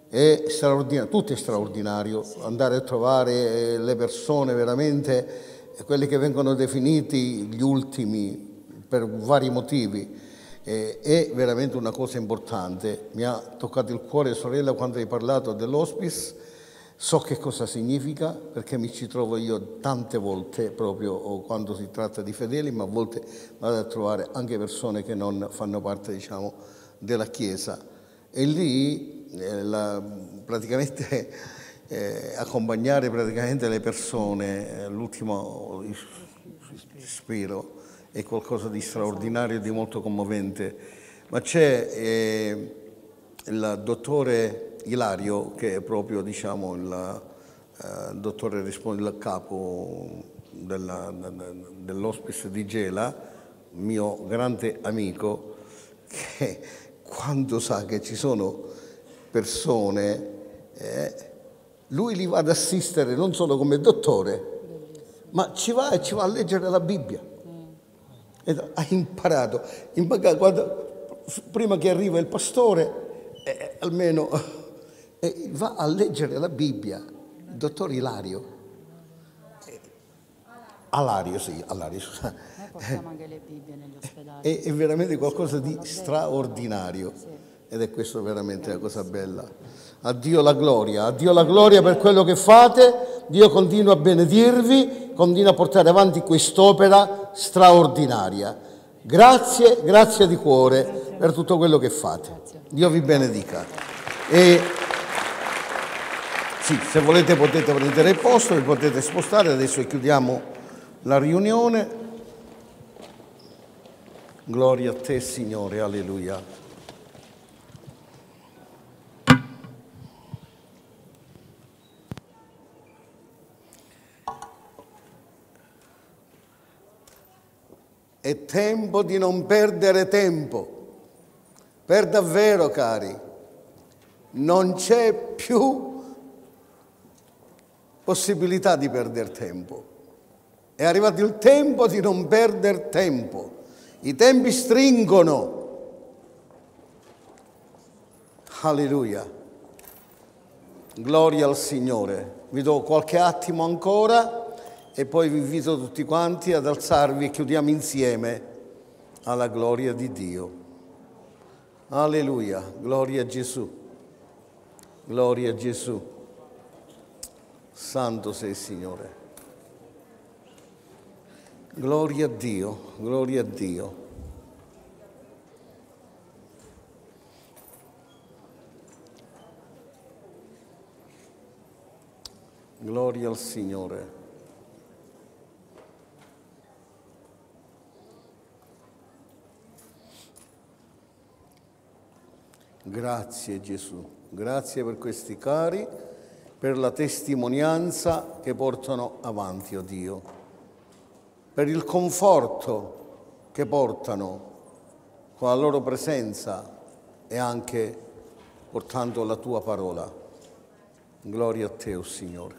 è straordinaria, tutto è straordinario, andare a trovare le persone veramente quelli che vengono definiti gli ultimi per vari motivi, eh, è veramente una cosa importante. Mi ha toccato il cuore, sorella, quando hai parlato dell'hospice. So che cosa significa perché mi ci trovo io tante volte, proprio quando si tratta di fedeli, ma a volte vado a trovare anche persone che non fanno parte diciamo, della Chiesa. E lì eh, la, praticamente eh, accompagnare praticamente le persone, eh, l'ultimo spero, è qualcosa di straordinario e di molto commovente. Ma c'è eh, il dottore Ilario, che è proprio diciamo, il, eh, dottore, il capo dell'ospice di Gela, mio grande amico, che quando sa che ci sono persone... Eh, lui li va ad assistere non solo come dottore, ma ci va e ci va a leggere la Bibbia. Mm. E ha imparato. Magari, guarda, prima che arriva il pastore, eh, eh almeno [laughs] eh, va a leggere la Bibbia, il dottor Ilario. Eh, Alario, sì, Alario. Noi portiamo anche le Bibbie negli ospedali. È, è veramente qualcosa di straordinario. Ed è questa veramente la cosa bella. A Dio la gloria, a Dio la gloria per quello che fate, Dio continua a benedirvi, continua a portare avanti quest'opera straordinaria. Grazie, grazie di cuore per tutto quello che fate. Dio vi benedica. E sì, se volete potete prendere il posto, vi potete spostare, adesso chiudiamo la riunione. Gloria a te Signore, alleluia. È tempo di non perdere tempo. Per davvero, cari, non c'è più possibilità di perdere tempo. È arrivato il tempo di non perdere tempo. I tempi stringono. Alleluia. Gloria al Signore. Vi do qualche attimo ancora e poi vi invito tutti quanti ad alzarvi e chiudiamo insieme alla gloria di Dio. Alleluia, gloria a Gesù, gloria a Gesù. Santo sei Signore. Gloria a Dio, gloria a Dio. Gloria al Signore. Grazie Gesù, grazie per questi cari, per la testimonianza che portano avanti, oh Dio, per il conforto che portano con la loro presenza e anche portando la tua parola. Gloria a te, oh Signore.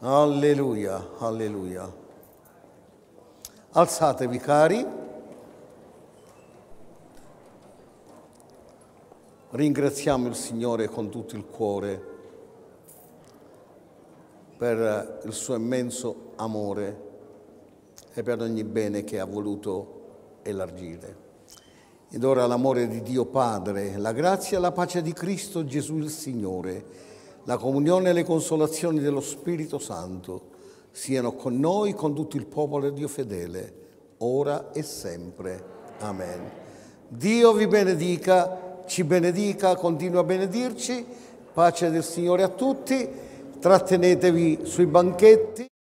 Alleluia, alleluia. Alzatevi cari. Ringraziamo il Signore con tutto il cuore per il suo immenso amore e per ogni bene che ha voluto elargire. Ed ora l'amore di Dio Padre, la grazia e la pace di Cristo Gesù il Signore, la comunione e le consolazioni dello Spirito Santo siano con noi, con tutto il popolo Dio fedele, ora e sempre. Amen. Dio vi benedica ci benedica, continua a benedirci, pace del Signore a tutti, trattenetevi sui banchetti.